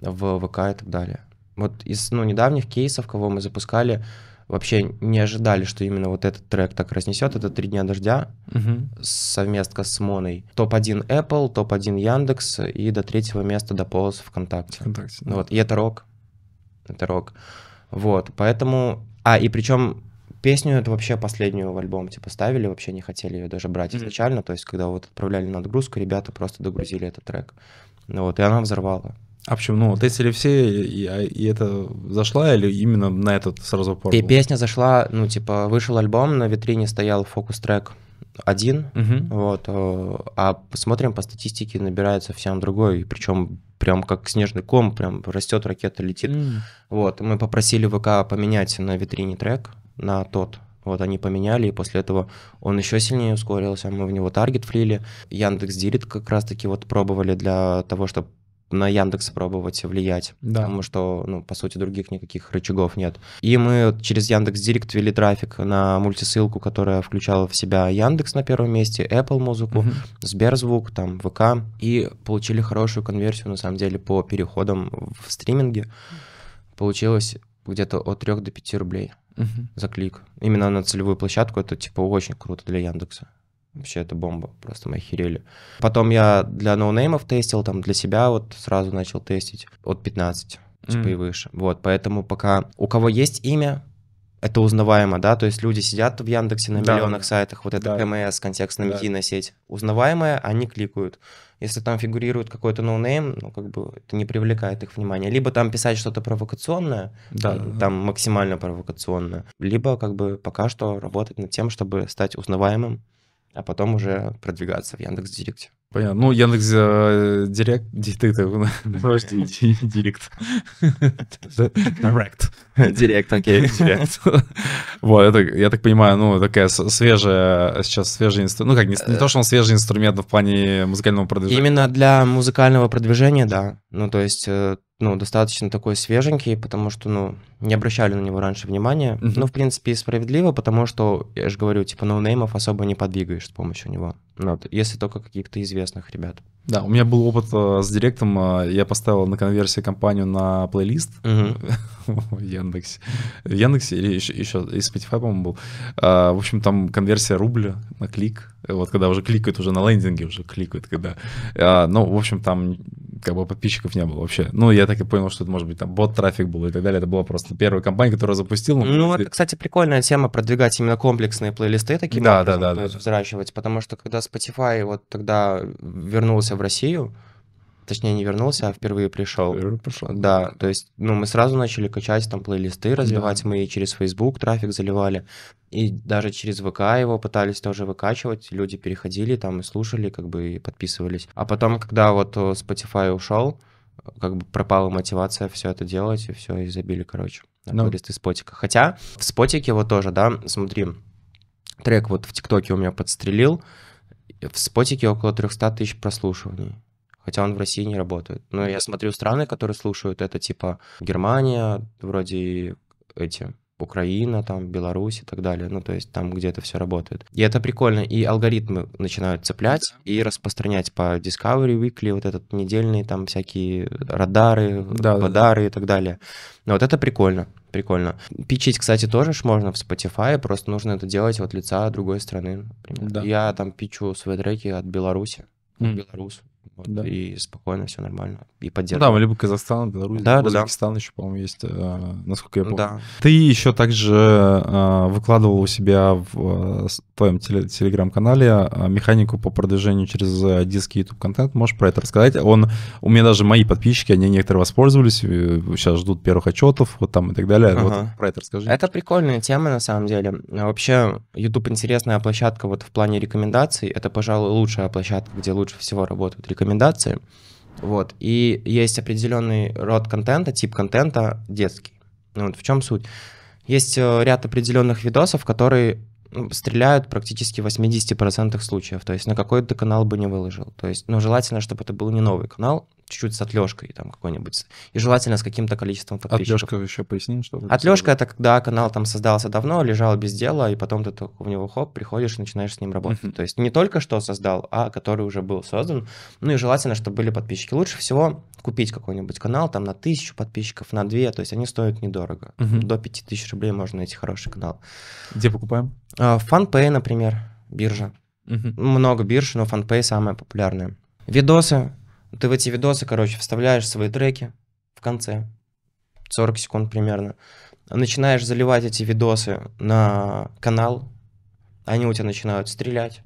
в ВК и так далее. Вот из ну, недавних кейсов, кого мы запускали, вообще не ожидали, что именно вот этот трек так разнесет. Это «Три дня дождя», угу. совместка с Моной. Топ-1 Apple, топ-1 Яндекс и до третьего места дополз ВКонтакте. ВКонтакте да. Вот, и это рок. Это рок. Вот, поэтому... А, и причем песню это вообще последнюю в альбом типа ставили, вообще не хотели ее даже брать mm-hmm. изначально, то есть когда вот отправляли на отгрузку, ребята просто догрузили этот трек. Вот, и она взорвала. А почему? Ну, вот тестили все, и, а, и это зашла, или именно на этот сразу пор? И песня зашла, ну, типа, вышел альбом, на витрине стоял фокус-трек один, угу. вот, э, а смотрим по статистике, набирается всем другой, причем прям как снежный ком, прям растет ракета, летит. Mm. Вот, мы попросили ВК поменять на витрине трек на тот, вот они поменяли, и после этого он еще сильнее ускорился, мы в него таргет флили. Яндекс Директ как раз-таки вот пробовали для того, чтобы на Яндекс пробовать влиять, да. потому что, ну, по сути, других никаких рычагов нет. И мы через Яндекс Директ вели трафик на мультисылку, которая включала в себя Яндекс на первом месте, Apple музыку, угу. Сберзвук, там, ВК, и получили хорошую конверсию, на самом деле, по переходам в стриминге. Получилось где-то от 3 до 5 рублей угу. за клик. Именно на целевую площадку это, типа, очень круто для Яндекса. Вообще это бомба, просто мы охерели. Потом я для ноунеймов тестил, там для себя вот сразу начал тестить от 15, типа mm. и выше. Вот, поэтому пока у кого есть имя, это узнаваемо, да, то есть люди сидят в Яндексе на да. миллионах сайтах, вот это да. КМС, контекстная да. сеть, узнаваемая, они кликают. Если там фигурирует какой-то ноунейм, ну, как бы это не привлекает их внимание Либо там писать что-то провокационное, да, э, там да. максимально провокационное, либо как бы пока что работать над тем, чтобы стать узнаваемым, а потом уже продвигаться в Яндекс Директе. Понятно. Ну, Яндекс э, Директ, ты Подожди, Директ. Директ. Директ, окей. Директ. Вот, это, я так понимаю, ну, такая свежая, сейчас свежий инструмент, ну, как, не, не то, что он свежий инструмент, но в плане музыкального продвижения. Именно для музыкального продвижения, да. Ну, то есть э, ну, достаточно такой свеженький, потому что, ну, не обращали на него раньше внимания. Mm-hmm. Ну, в принципе, и справедливо, потому что, я же говорю, типа, ноунеймов особо не подвигаешь с помощью него. Вот, если только каких-то известных ребят. Да, у меня был опыт э, с директом. Э, я поставил на конверсии компанию на плейлист <laughs> в Яндексе. В Яндексе или еще, еще и Spotify, по-моему, был. А, в общем, там конверсия рубля на клик. Вот когда уже кликают уже на лендинге, уже кликают, когда... А, ну, в общем, там как бы подписчиков не было вообще. Ну, я так и понял, что это, может быть, там бот-трафик был и так далее. Это была просто первая компания, которая запустила. Ну, ну это, кстати, прикольная тема, продвигать именно комплексные плейлисты такие, да, образом, да, да, да, есть да. взращивать, потому что когда Spotify вот тогда вернулся в Россию, Точнее, не вернулся, а впервые пришел. Впервые пришел. Да, то есть, ну, мы сразу начали качать там плейлисты, развивать. Yeah. Мы и через Facebook трафик заливали, и даже через ВК его пытались тоже выкачивать. Люди переходили там и слушали, как бы, и подписывались. А потом, когда вот э, Spotify ушел, как бы пропала мотивация все это делать, и все, и забили, короче, на no. Ну. плейлисты спотика. Хотя в спотике вот тоже, да, смотри, трек вот в ТикТоке у меня подстрелил, в спотике около 300 тысяч прослушиваний хотя он в России не работает. Но я смотрю страны, которые слушают, это типа Германия, вроде эти Украина, там, Беларусь и так далее. Ну, то есть там где это все работает. И это прикольно. И алгоритмы начинают цеплять и распространять по Discovery Weekly, вот этот недельный, там, всякие радары, да, подары да. и так далее. Но ну, вот это прикольно, прикольно. Пичить, кстати, тоже ж можно в Spotify, просто нужно это делать от лица другой страны. Например. Да. Я там пичу свои треки от Беларуси, mm. белорус, вот, да. И спокойно, все нормально. И ну поддерживаем. Да, либо Казахстан, Беларусь, да, Узбекистан да, еще, по-моему, есть, э, насколько я помню. Да. Ты еще также э, выкладывал у себя в э, твоем телеграм-канале механику по продвижению через диски YouTube контент. Можешь про это рассказать? Он, у меня даже мои подписчики, они некоторые воспользовались, сейчас ждут первых отчетов, вот там и так далее. Ага. Вот про это расскажи. Это прикольная тема, на самом деле. Вообще, YouTube интересная площадка вот в плане рекомендаций. Это, пожалуй, лучшая площадка, где лучше всего работают рекомендации. Вот. И есть определенный род контента, тип контента детский. Ну вот в чем суть? Есть э, ряд определенных видосов, которые ну, стреляют практически в 80% случаев. То есть на какой-то канал бы не выложил. То есть, ну, желательно, чтобы это был не новый канал, чуть-чуть с отлежкой там какой-нибудь, и желательно с каким-то количеством подписчиков. Отлежка еще поясним, что ли? Отлежка — это когда канал там создался давно, лежал без дела, и потом ты только в него хоп, приходишь и начинаешь с ним работать. Uh-huh. То есть не только что создал, а который уже был создан. Ну и желательно, чтобы были подписчики. Лучше всего купить какой-нибудь канал там на тысячу подписчиков, на две, то есть они стоят недорого. Uh-huh. До 5000 рублей можно найти хороший канал. Где покупаем? А, фанпэй например, биржа. Uh-huh. Много бирж, но фанпэй самая популярная. Видосы ты в эти видосы, короче, вставляешь свои треки в конце, 40 секунд примерно, начинаешь заливать эти видосы на канал, они у тебя начинают стрелять.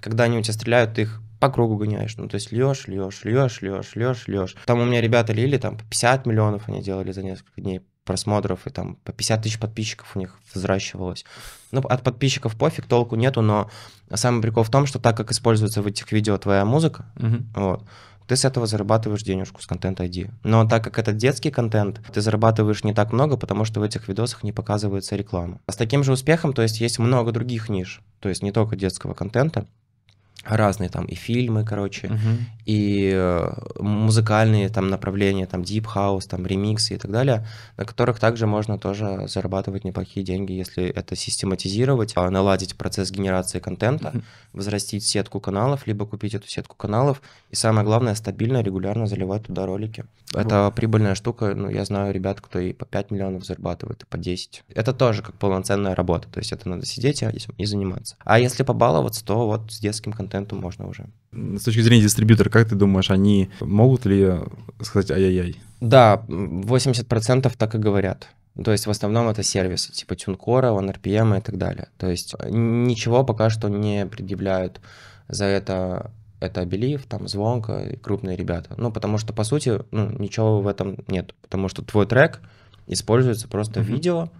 Когда они у тебя стреляют, ты их по кругу гоняешь. Ну, то есть льешь, льешь, льешь, льешь, льешь, льешь. Там у меня ребята лили, там по 50 миллионов они делали за несколько дней просмотров, и там по 50 тысяч подписчиков у них взращивалось. Ну, от подписчиков пофиг, толку нету, но самый прикол в том, что так как используется в этих видео твоя музыка, угу. вот, ты с этого зарабатываешь денежку с контент ID. Но так как это детский контент, ты зарабатываешь не так много, потому что в этих видосах не показывается реклама. А с таким же успехом, то есть есть много других ниш, то есть не только детского контента, разные там и фильмы, короче, uh-huh. и э, музыкальные там направления, там deep house, там ремиксы и так далее, на которых также можно тоже зарабатывать неплохие деньги, если это систематизировать, а, наладить процесс генерации контента, uh-huh. возрастить сетку каналов, либо купить эту сетку каналов, и самое главное, стабильно, регулярно заливать туда ролики. Uh-huh. Это прибыльная штука, ну, я знаю ребят, кто и по 5 миллионов зарабатывает, и по 10. Это тоже как полноценная работа, то есть это надо сидеть а, и заниматься. А если побаловаться, то вот с детским контентом клиенту можно уже. С точки зрения дистрибьютора, как ты думаешь, они могут ли сказать ай-яй-яй? Да, 80% так и говорят. То есть в основном это сервисы типа Тюнкора, OneRPM и так далее. То есть э, ничего пока что не предъявляют за это это Белив, там Звонка и крупные ребята. Ну, потому что, по сути, ну, ничего в этом нет. Потому что твой трек используется просто mm-hmm. видео,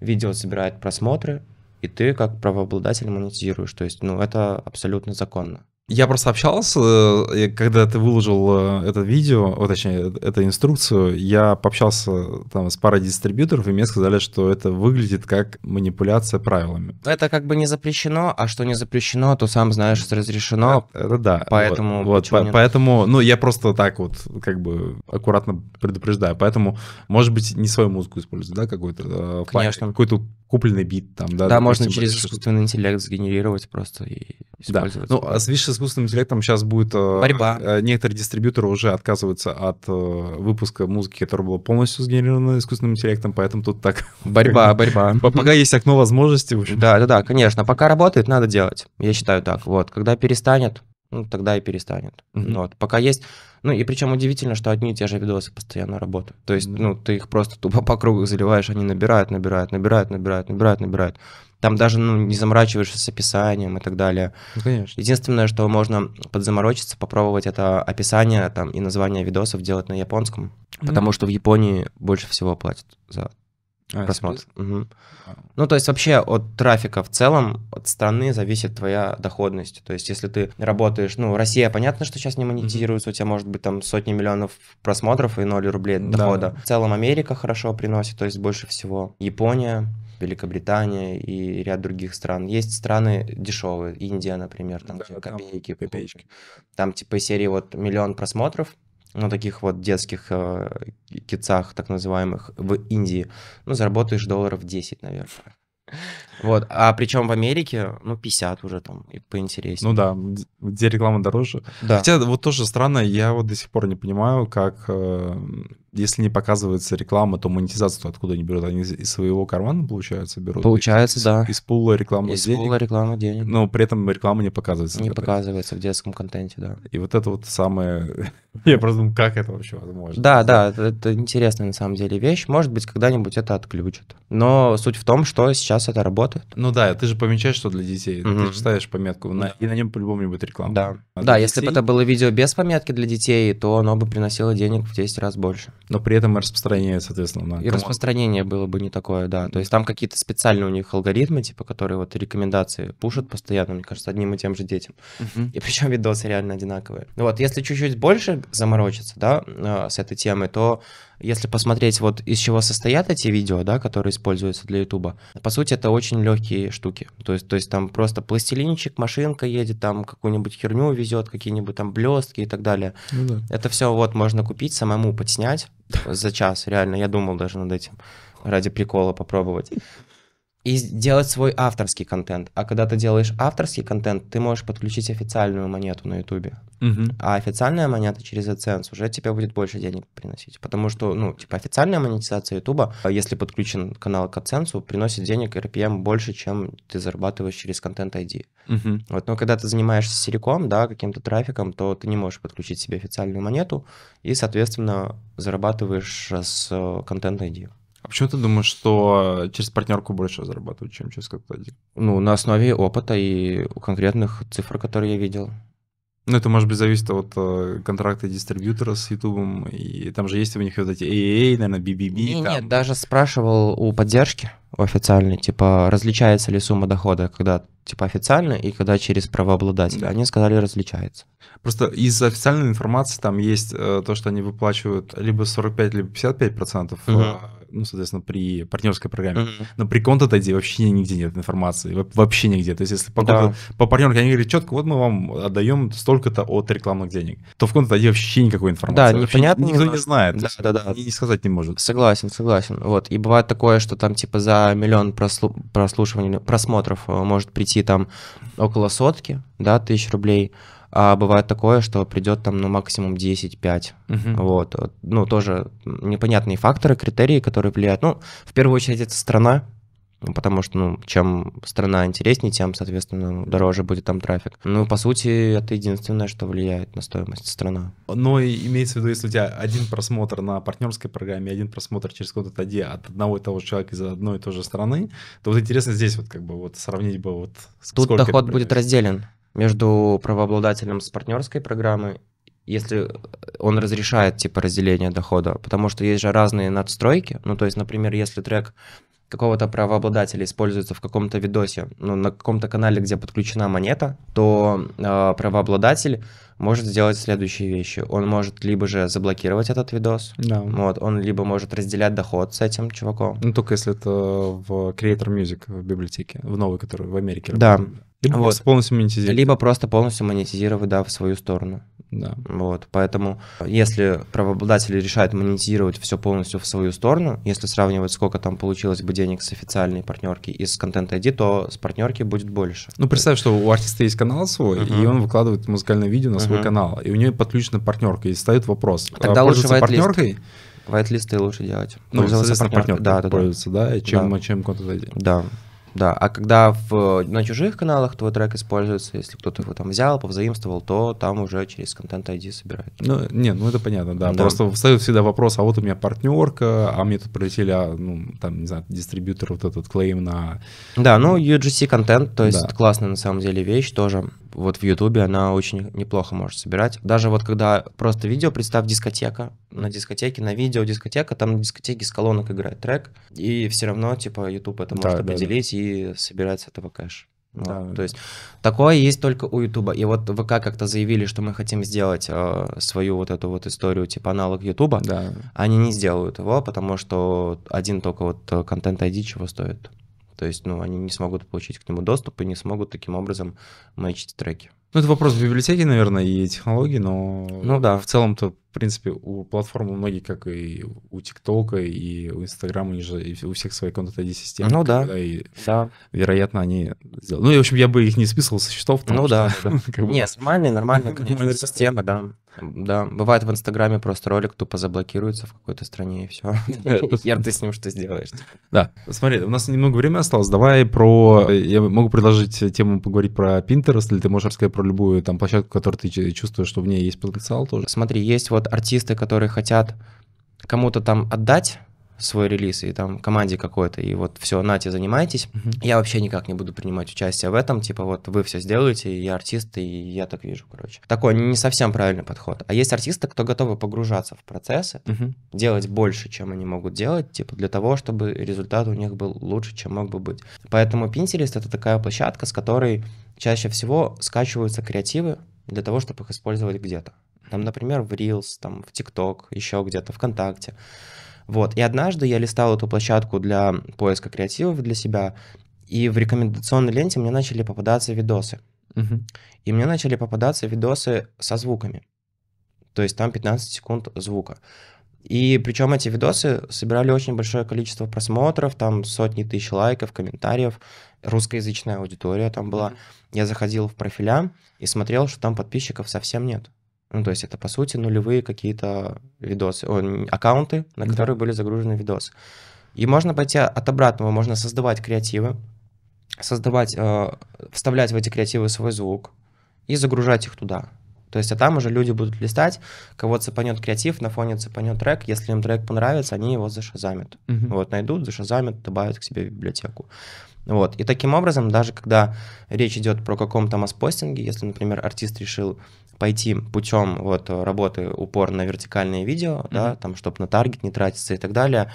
видео собирает просмотры, и ты как правообладатель монетизируешь. То есть, ну, это абсолютно законно. Я просто общался, э, когда ты выложил э, это видео, о, точнее, э, эту инструкцию, я пообщался там с парой дистрибьюторов, и мне сказали, что это выглядит как манипуляция правилами. Ну, это как бы не запрещено, а что не запрещено, то сам знаешь, что разрешено. Это, это да. Поэтому... Вот, вот, по- поэтому, ну, я просто так вот как бы аккуратно предупреждаю. Поэтому, может быть, не свою музыку использую, да, какую-то? Конечно. Какой-то купленный бит там, да? Да, допустим, можно через искусственный интеллект сгенерировать просто и использовать. Да. Ну, а с искусственным интеллектом сейчас будет... Э, борьба. Э, некоторые дистрибьюторы уже отказываются от э, выпуска музыки, которая была полностью сгенерирована искусственным интеллектом, поэтому тут так... <laughs> Борьба, борьба. Пока есть окно возможностей. Да, да, да, конечно. Пока работает, надо делать. Я считаю так. Вот, когда перестанет, ну, тогда и перестанет. Mm-hmm. Вот, пока есть... Ну, и причем удивительно, что одни и те же видосы постоянно работают. То есть, mm-hmm. ну, ты их просто тупо по кругу заливаешь, они набирают, набирают, набирают, набирают, набирают, набирают. Там даже ну, не заморачиваешься с описанием и так далее. Ну, конечно. Единственное, что можно подзаморочиться, попробовать это описание там, и название видосов делать на японском. Mm-hmm. Потому что в Японии больше всего платят за а, просмотр. Угу. Ну, то есть вообще от трафика в целом, от страны зависит твоя доходность. То есть если ты работаешь, ну, Россия, понятно, что сейчас не монетизируется, mm-hmm. у тебя может быть там сотни миллионов просмотров и 0 рублей дохода. Да. В целом Америка хорошо приносит, то есть больше всего. Япония, Великобритания и ряд других стран. Есть страны дешевые, Индия, например, там да, где типа там копейки. копеечки. Там типа серии вот миллион просмотров, ну, таких вот детских э, кицах, так называемых, в Индии, ну, заработаешь долларов 10, наверное. Вот, а причем в Америке, ну, 50 уже там, и поинтереснее. Ну да, где реклама дороже. Да. Хотя вот тоже странно, я вот до сих пор не понимаю, как, э, если не показывается реклама, то монетизацию откуда они берут? Они из, своего кармана, получается, берут? Получается, из, да. Из пула рекламы из денег? Из пула рекламы денег. Но при этом реклама не показывается. Не показывается в детском контенте, да. И вот это вот самое... <laughs> я просто думаю, как это вообще возможно? Да, да, это интересная на самом деле вещь. Может быть, когда-нибудь это отключат. Но суть в том, что сейчас сейчас это работает. Ну да, ты же помечаешь, что для детей. Угу. Ты же ставишь пометку, на, и на нем по-любому будет реклама. Да, а да если бы это было видео без пометки для детей, то оно бы приносило денег в 10 раз больше. Но при этом и распространение, соответственно. На... И распространение было бы не такое, да. То есть там какие-то специальные у них алгоритмы, типа, которые вот рекомендации пушат постоянно, мне кажется, одним и тем же детям. Угу. И причем видосы реально одинаковые. вот, если чуть-чуть больше заморочиться, да, э, с этой темой, то если посмотреть вот из чего состоят эти видео, да, которые используются для Ютуба, по сути это очень легкие штуки. То есть, то есть там просто пластилинчик, машинка едет, там какую-нибудь херню везет, какие-нибудь там блестки и так далее. Ну, да. Это все вот можно купить, самому подснять за час, реально, я думал даже над этим ради прикола попробовать и делать свой авторский контент. А когда ты делаешь авторский контент, ты можешь подключить официальную монету на Ютубе. Угу. А официальная монета через AdSense уже тебе будет больше денег приносить. Потому что, ну, типа официальная монетизация Ютуба, а если подключен канал к AdSense, приносит денег RPM больше, чем ты зарабатываешь через контент ID. Угу. Вот, но когда ты занимаешься сериком, да, каким-то трафиком, то ты не можешь подключить себе официальную монету и, соответственно, зарабатываешь с э, контент ID. А почему ты думаешь, что э, через партнерку больше зарабатывают, чем через консалтинг? Ну, на основе опыта и конкретных цифр, которые я видел. Ну, это может быть зависит от э, контракта дистрибьютора с YouTube, и там же есть у них вот эти AAA, наверное, BBB. Не, там. Нет, даже спрашивал у поддержки официальной, типа, различается ли сумма дохода, когда типа официально и когда через правообладателя. Да. Они сказали, различается. Просто из официальной информации там есть э, то, что они выплачивают либо 45, либо 55 процентов угу ну, соответственно, при партнерской программе. Mm-hmm. Но при Content ID вообще нигде нет информации, вообще нигде. То есть, если по, да. по партнерке они говорят четко, вот мы вам отдаем столько-то от рекламных денег, то в Content ID вообще никакой информации. Да, вообще непонятно. Никто немножко. не знает. Да, да, да. И сказать не может. Согласен, согласен. Вот. И бывает такое, что там типа за миллион прослу... прослушиваний, просмотров э, может прийти там около сотки, да, тысяч рублей, а бывает такое, что придет там, ну, максимум 10-5. Угу. Вот. Ну, тоже непонятные факторы, критерии, которые влияют. Ну, в первую очередь, это страна, потому что, ну, чем страна интереснее, тем, соответственно, дороже будет там трафик. Ну, по сути, это единственное, что влияет на стоимость страна. Но имеется в виду, если у тебя один просмотр на партнерской программе, один просмотр через код от от одного и того же человека из одной и той же страны, то вот интересно здесь вот как бы вот сравнить бы вот... Тут доход будет разделен между правообладателем с партнерской программы, если он разрешает типа разделение дохода, потому что есть же разные надстройки, ну то есть, например, если трек какого-то правообладателя используется в каком-то видосе, ну, на каком-то канале, где подключена монета, то э, правообладатель может сделать следующие вещи. Он может либо же заблокировать этот видос, да. вот, он либо может разделять доход с этим чуваком. Ну, только если это в Creator Music в библиотеке, в новой, которую в Америке работает. Да. Либо вот. просто полностью монетизировать. Либо просто полностью монетизировать, да, в свою сторону. Да. Вот, поэтому э, если правообладатели решают монетизировать все полностью в свою сторону, если сравнивать, сколько там получилось бы денег с официальной партнерки и с контент ID, то с партнерки будет больше. Ну, представь, что у артиста есть канал свой, uh-huh. и он выкладывает музыкальное видео на свой uh-huh. канал, и у него подключена партнерка, и стоит вопрос. А а тогда лучше партнеркой? Лист. Whitelist лучше делать. Ну, соответственно, партнер, партнер да, да, пользоваться, да, чем, да. чем контент ID. Да, да, а когда в, на чужих каналах твой трек используется, если кто-то его там взял, повзаимствовал, то там уже через контент ID собирают. Ну, не, ну это понятно, да. да. Просто встает всегда вопрос, а вот у меня партнерка, а мне тут пролетели, а, ну, там, не знаю, дистрибьютор вот этот клейм на... Да, ну, UGC контент, то есть да. классная на самом деле вещь тоже вот в Ютубе она очень неплохо может собирать. Даже вот когда просто видео, представь дискотека, на дискотеке, на видео дискотека, там на дискотеке с колонок играет трек, и все равно, типа, Ютуб это да, может да, определить да. и собирать с этого кэш. Вот. Ну, да. То есть такое есть только у Ютуба. И вот ВК как-то заявили, что мы хотим сделать э, свою вот эту вот историю типа аналог Ютуба. Да. Они не сделают его, потому что один только вот э, контент ID чего стоит. То есть, ну, они не смогут получить к нему доступ и не смогут таким образом мэчить треки. Ну, это вопрос в библиотеке, наверное, и технологий, но... Ну да, в целом-то, в принципе, у платформы многие, как и у ТикТока, и у Инстаграма, у всех свои контент-ID-системы. Ну да, и, да. Вероятно, они... Ну, и, в общем, я бы их не списывал со счетов. Ну да, что, да. <laughs> Как бы... Нет, нормальные, нормальные системы, да. Да, бывает в Инстаграме просто ролик тупо заблокируется в какой-то стране, и все. <laughs> Яр, ты с ним что сделаешь? Да, смотри, у нас немного времени осталось. Давай про... Я могу предложить тему поговорить про Pinterest, или ты можешь рассказать про любую там площадку, которую ты чувствуешь, что в ней есть потенциал тоже. Смотри, есть вот артисты, которые хотят кому-то там отдать свой релиз и там команде какой-то, и вот все, нате, занимайтесь. Угу. uh Я вообще никак не буду принимать участие в этом, типа вот вы все сделаете, и я артист, и я так вижу, короче. Такой не совсем правильный подход. А есть артисты, кто готовы погружаться в процессы, угу. uh делать больше, чем они могут делать, типа для того, чтобы результат у них был лучше, чем мог бы быть. Поэтому Pinterest это такая площадка, с которой чаще всего скачиваются креативы для того, чтобы их использовать где-то. Там, например, в Reels, там, в TikTok, еще где-то, ВКонтакте. Вот. И однажды я листал эту площадку для поиска креативов для себя, и в рекомендационной ленте мне начали попадаться видосы. Угу. И мне начали попадаться видосы со звуками. То есть там 15 секунд звука. И причем эти видосы собирали очень большое количество просмотров, там сотни тысяч лайков, комментариев. Русскоязычная аудитория там была. Я заходил в профиля и смотрел, что там подписчиков совсем нет. Ну, то есть это, по сути, нулевые какие-то видосы, о, аккаунты, на которые да. были загружены видосы. И можно пойти от обратного, можно создавать креативы, создавать, э, вставлять в эти креативы свой звук и загружать их туда. То есть, а там уже люди будут листать, кого то цепанет креатив, на фоне цепанет трек. Если им трек понравится, они его зашазамят. Угу. Вот, найдут, зашазамят, добавят к себе в библиотеку. Вот. И таким образом, даже когда речь идет про каком-то масс если, например, артист решил пойти путем вот, работы упор на вертикальные видео, mm-hmm. да, там, чтобы на таргет не тратиться и так далее,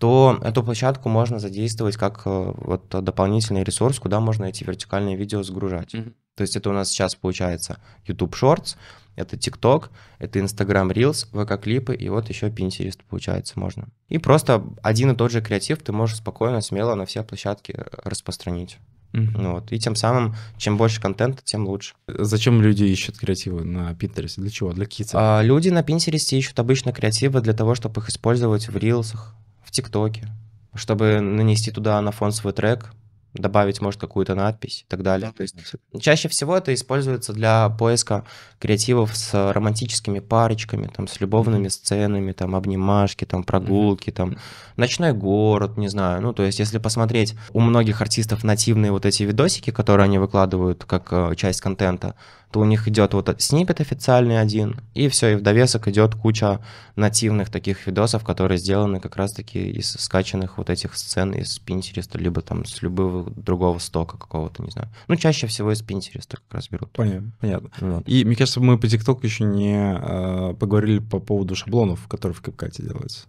то эту площадку можно задействовать как э, вот дополнительный ресурс, куда можно эти вертикальные видео загружать. Mm-hmm. То есть это у нас сейчас получается YouTube Shorts, это TikTok, это Instagram Reels, ВК-клипы и вот еще Pinterest, получается, можно. И просто один и тот же креатив ты можешь спокойно, смело на все площадки э, распространить. mm вот. И тем самым, чем больше контента, тем лучше. Зачем люди ищут креативы на Пинтересте? Для чего? Для каких целей? А, люди на Пинтересте ищут обычно креативы для того, чтобы их использовать в рилсах, в ТикТоке, чтобы нанести туда на фон свой трек, добавить, может, какую-то надпись и так далее. То чаще всего это используется для поиска креативов с романтическими парочками, там, с любовными сценами, там, обнимашки, там, прогулки, там, ночной город, не знаю. Ну, то есть, если посмотреть у многих артистов нативные вот эти видосики, которые они выкладывают как э, часть контента, то у них идет вот снипет официальный один, и все, и в довесок идет куча нативных таких видосов, которые сделаны как раз-таки из скачанных вот этих сцен из Пинтереста, либо там с любого другого стока какого-то, не знаю. Ну, чаще всего из Пинтереста как раз берут. Понятно. понятно. Вот. И мне кажется, мы по TikTok еще не э, поговорили по поводу шаблонов, которые в Капкате делаются.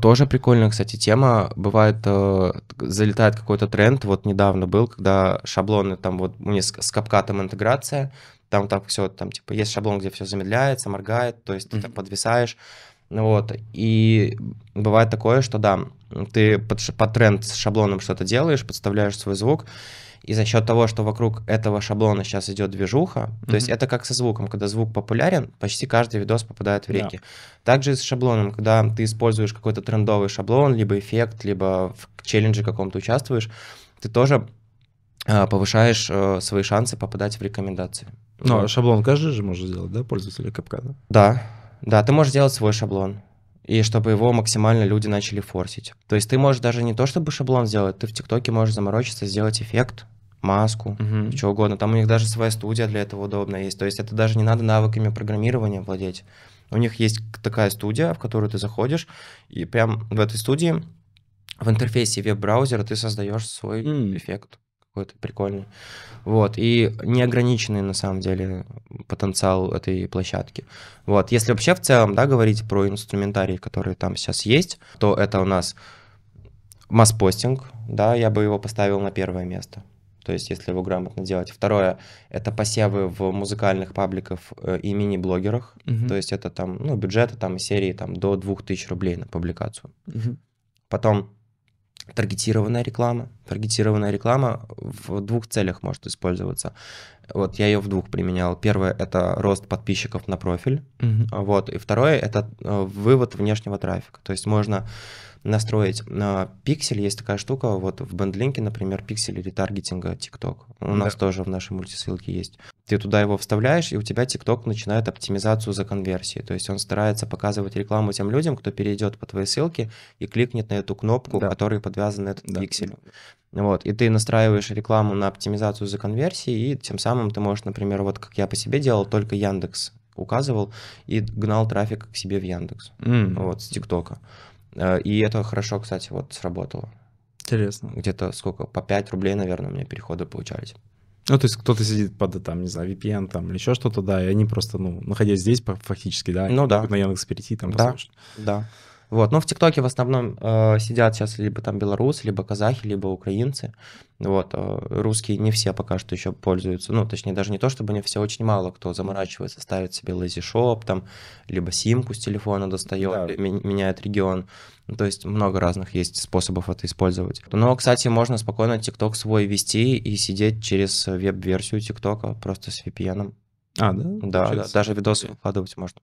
Тоже прикольная, кстати, тема. Бывает, э, залетает какой-то тренд. Вот недавно был, когда шаблоны там вот у них с, с капкатом интеграция, там так все, там типа есть шаблон, где все замедляется, моргает, то есть mm-hmm. ты там подвисаешь. Ну вот, и бывает такое, что да, ты под, под тренд с шаблоном что-то делаешь, подставляешь свой звук, и за счет того, что вокруг этого шаблона сейчас идет движуха, mm-hmm. то есть это как со звуком, когда звук популярен, почти каждый видос попадает в реки. Yeah. Также и с шаблоном, когда ты используешь какой-то трендовый шаблон, либо эффект, либо в челлендже каком-то участвуешь, ты тоже э, повышаешь э, свои шансы попадать в рекомендации. Но ну, вот. шаблон каждый же может сделать, да, пользователя капкана? Да, да, ты можешь сделать свой шаблон и чтобы его максимально люди начали форсить. То есть ты можешь даже не то, чтобы шаблон сделать, ты в ТикТоке можешь заморочиться, сделать эффект, маску, угу. что угодно. Там у них даже своя студия для этого удобная есть. То есть это даже не надо навыками программирования владеть. У них есть такая студия, в которую ты заходишь, и прям в этой студии в интерфейсе веб-браузера ты создаешь свой mm. эффект какой-то прикольный. Вот, и неограниченный, на самом деле, потенциал этой площадки. Вот, если вообще в целом, да, говорить про инструментарий, который там сейчас есть, то это у нас масс-постинг, да, я бы его поставил на первое место. То есть, если его грамотно делать. Второе — это посевы в музыкальных пабликах э, и мини-блогерах. Угу. То есть, это там, ну, бюджеты там серии там до 2000 рублей на публикацию. Угу. Потом таргетированная реклама. Таргетированная реклама в двух целях может использоваться. Вот я ее в двух применял. Первое это рост подписчиков на профиль, угу. вот, и второе это э, вывод внешнего трафика. То есть можно настроить. А, пиксель есть такая штука, вот в бендлинке, например, пиксель ретаргетинга TikTok. У да. нас тоже в нашей мультисылке есть. Ты туда его вставляешь, и у тебя TikTok начинает оптимизацию за конверсии. То есть он старается показывать рекламу тем людям, кто перейдет по твоей ссылке и кликнет на эту кнопку, да. которой подвязан этот да. пиксель. Вот, и ты настраиваешь рекламу на оптимизацию за конверсии, и тем самым ты можешь, например, вот как я по себе делал, только Яндекс указывал и гнал трафик к себе в Яндекс, mm. вот, с ТикТока. Э, и это хорошо, кстати, вот сработало. Интересно. Где-то сколько? По 5 рублей, наверное, у меня переходы получались. Ну, то есть кто-то сидит под, там, не знаю, VPN там или еще что-то, да, и они просто, ну, находясь здесь фактически, да, ну, да. на Яндекс.Перейти там да, послушать. Да, вот. Но в ТикТоке в основном э, сидят сейчас либо там белорусы, либо казахи, либо украинцы. Вот. Э, русские не все пока что еще пользуются. Ну, точнее, даже не то, чтобы не все, очень мало кто заморачивается, ставит себе лазишоп, там, либо симку с телефона достает, да. меняет регион. Ну, то есть много разных есть способов это использовать. Но, кстати, можно спокойно ТикТок свой вести и сидеть через веб-версию ТикТока просто с VPN. А, да? Да, через... да, даже видосы выкладывать можно.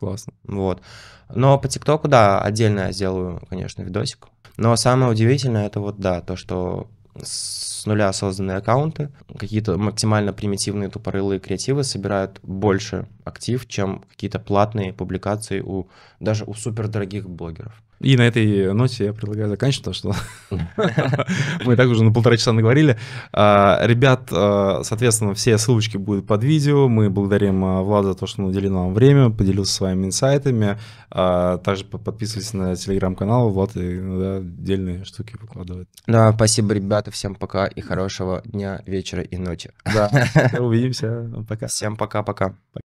Классно. Вот. Но по ТикТоку, да, отдельно я сделаю, конечно, видосик. Но самое удивительное, это вот, да, то, что с нуля созданные аккаунты, какие-то максимально примитивные тупорылые креативы собирают больше актив, чем какие-то платные публикации у даже у супердорогих блогеров. И на этой ноте я предлагаю заканчивать, потому что <laughs> мы так уже на полтора часа наговорили. А, ребят, а, соответственно, все ссылочки будут под видео. Мы благодарим а, Влада за то, что он уделил нам время, поделился своими инсайтами. Также подписывайтесь на телеграм-канал. Влад иногда отдельные штуки выкладывает. Да, спасибо, ребята. Всем пока и хорошего дня, вечера и ночи. Да, <laughs> увидимся. Пока. Всем пока-пока.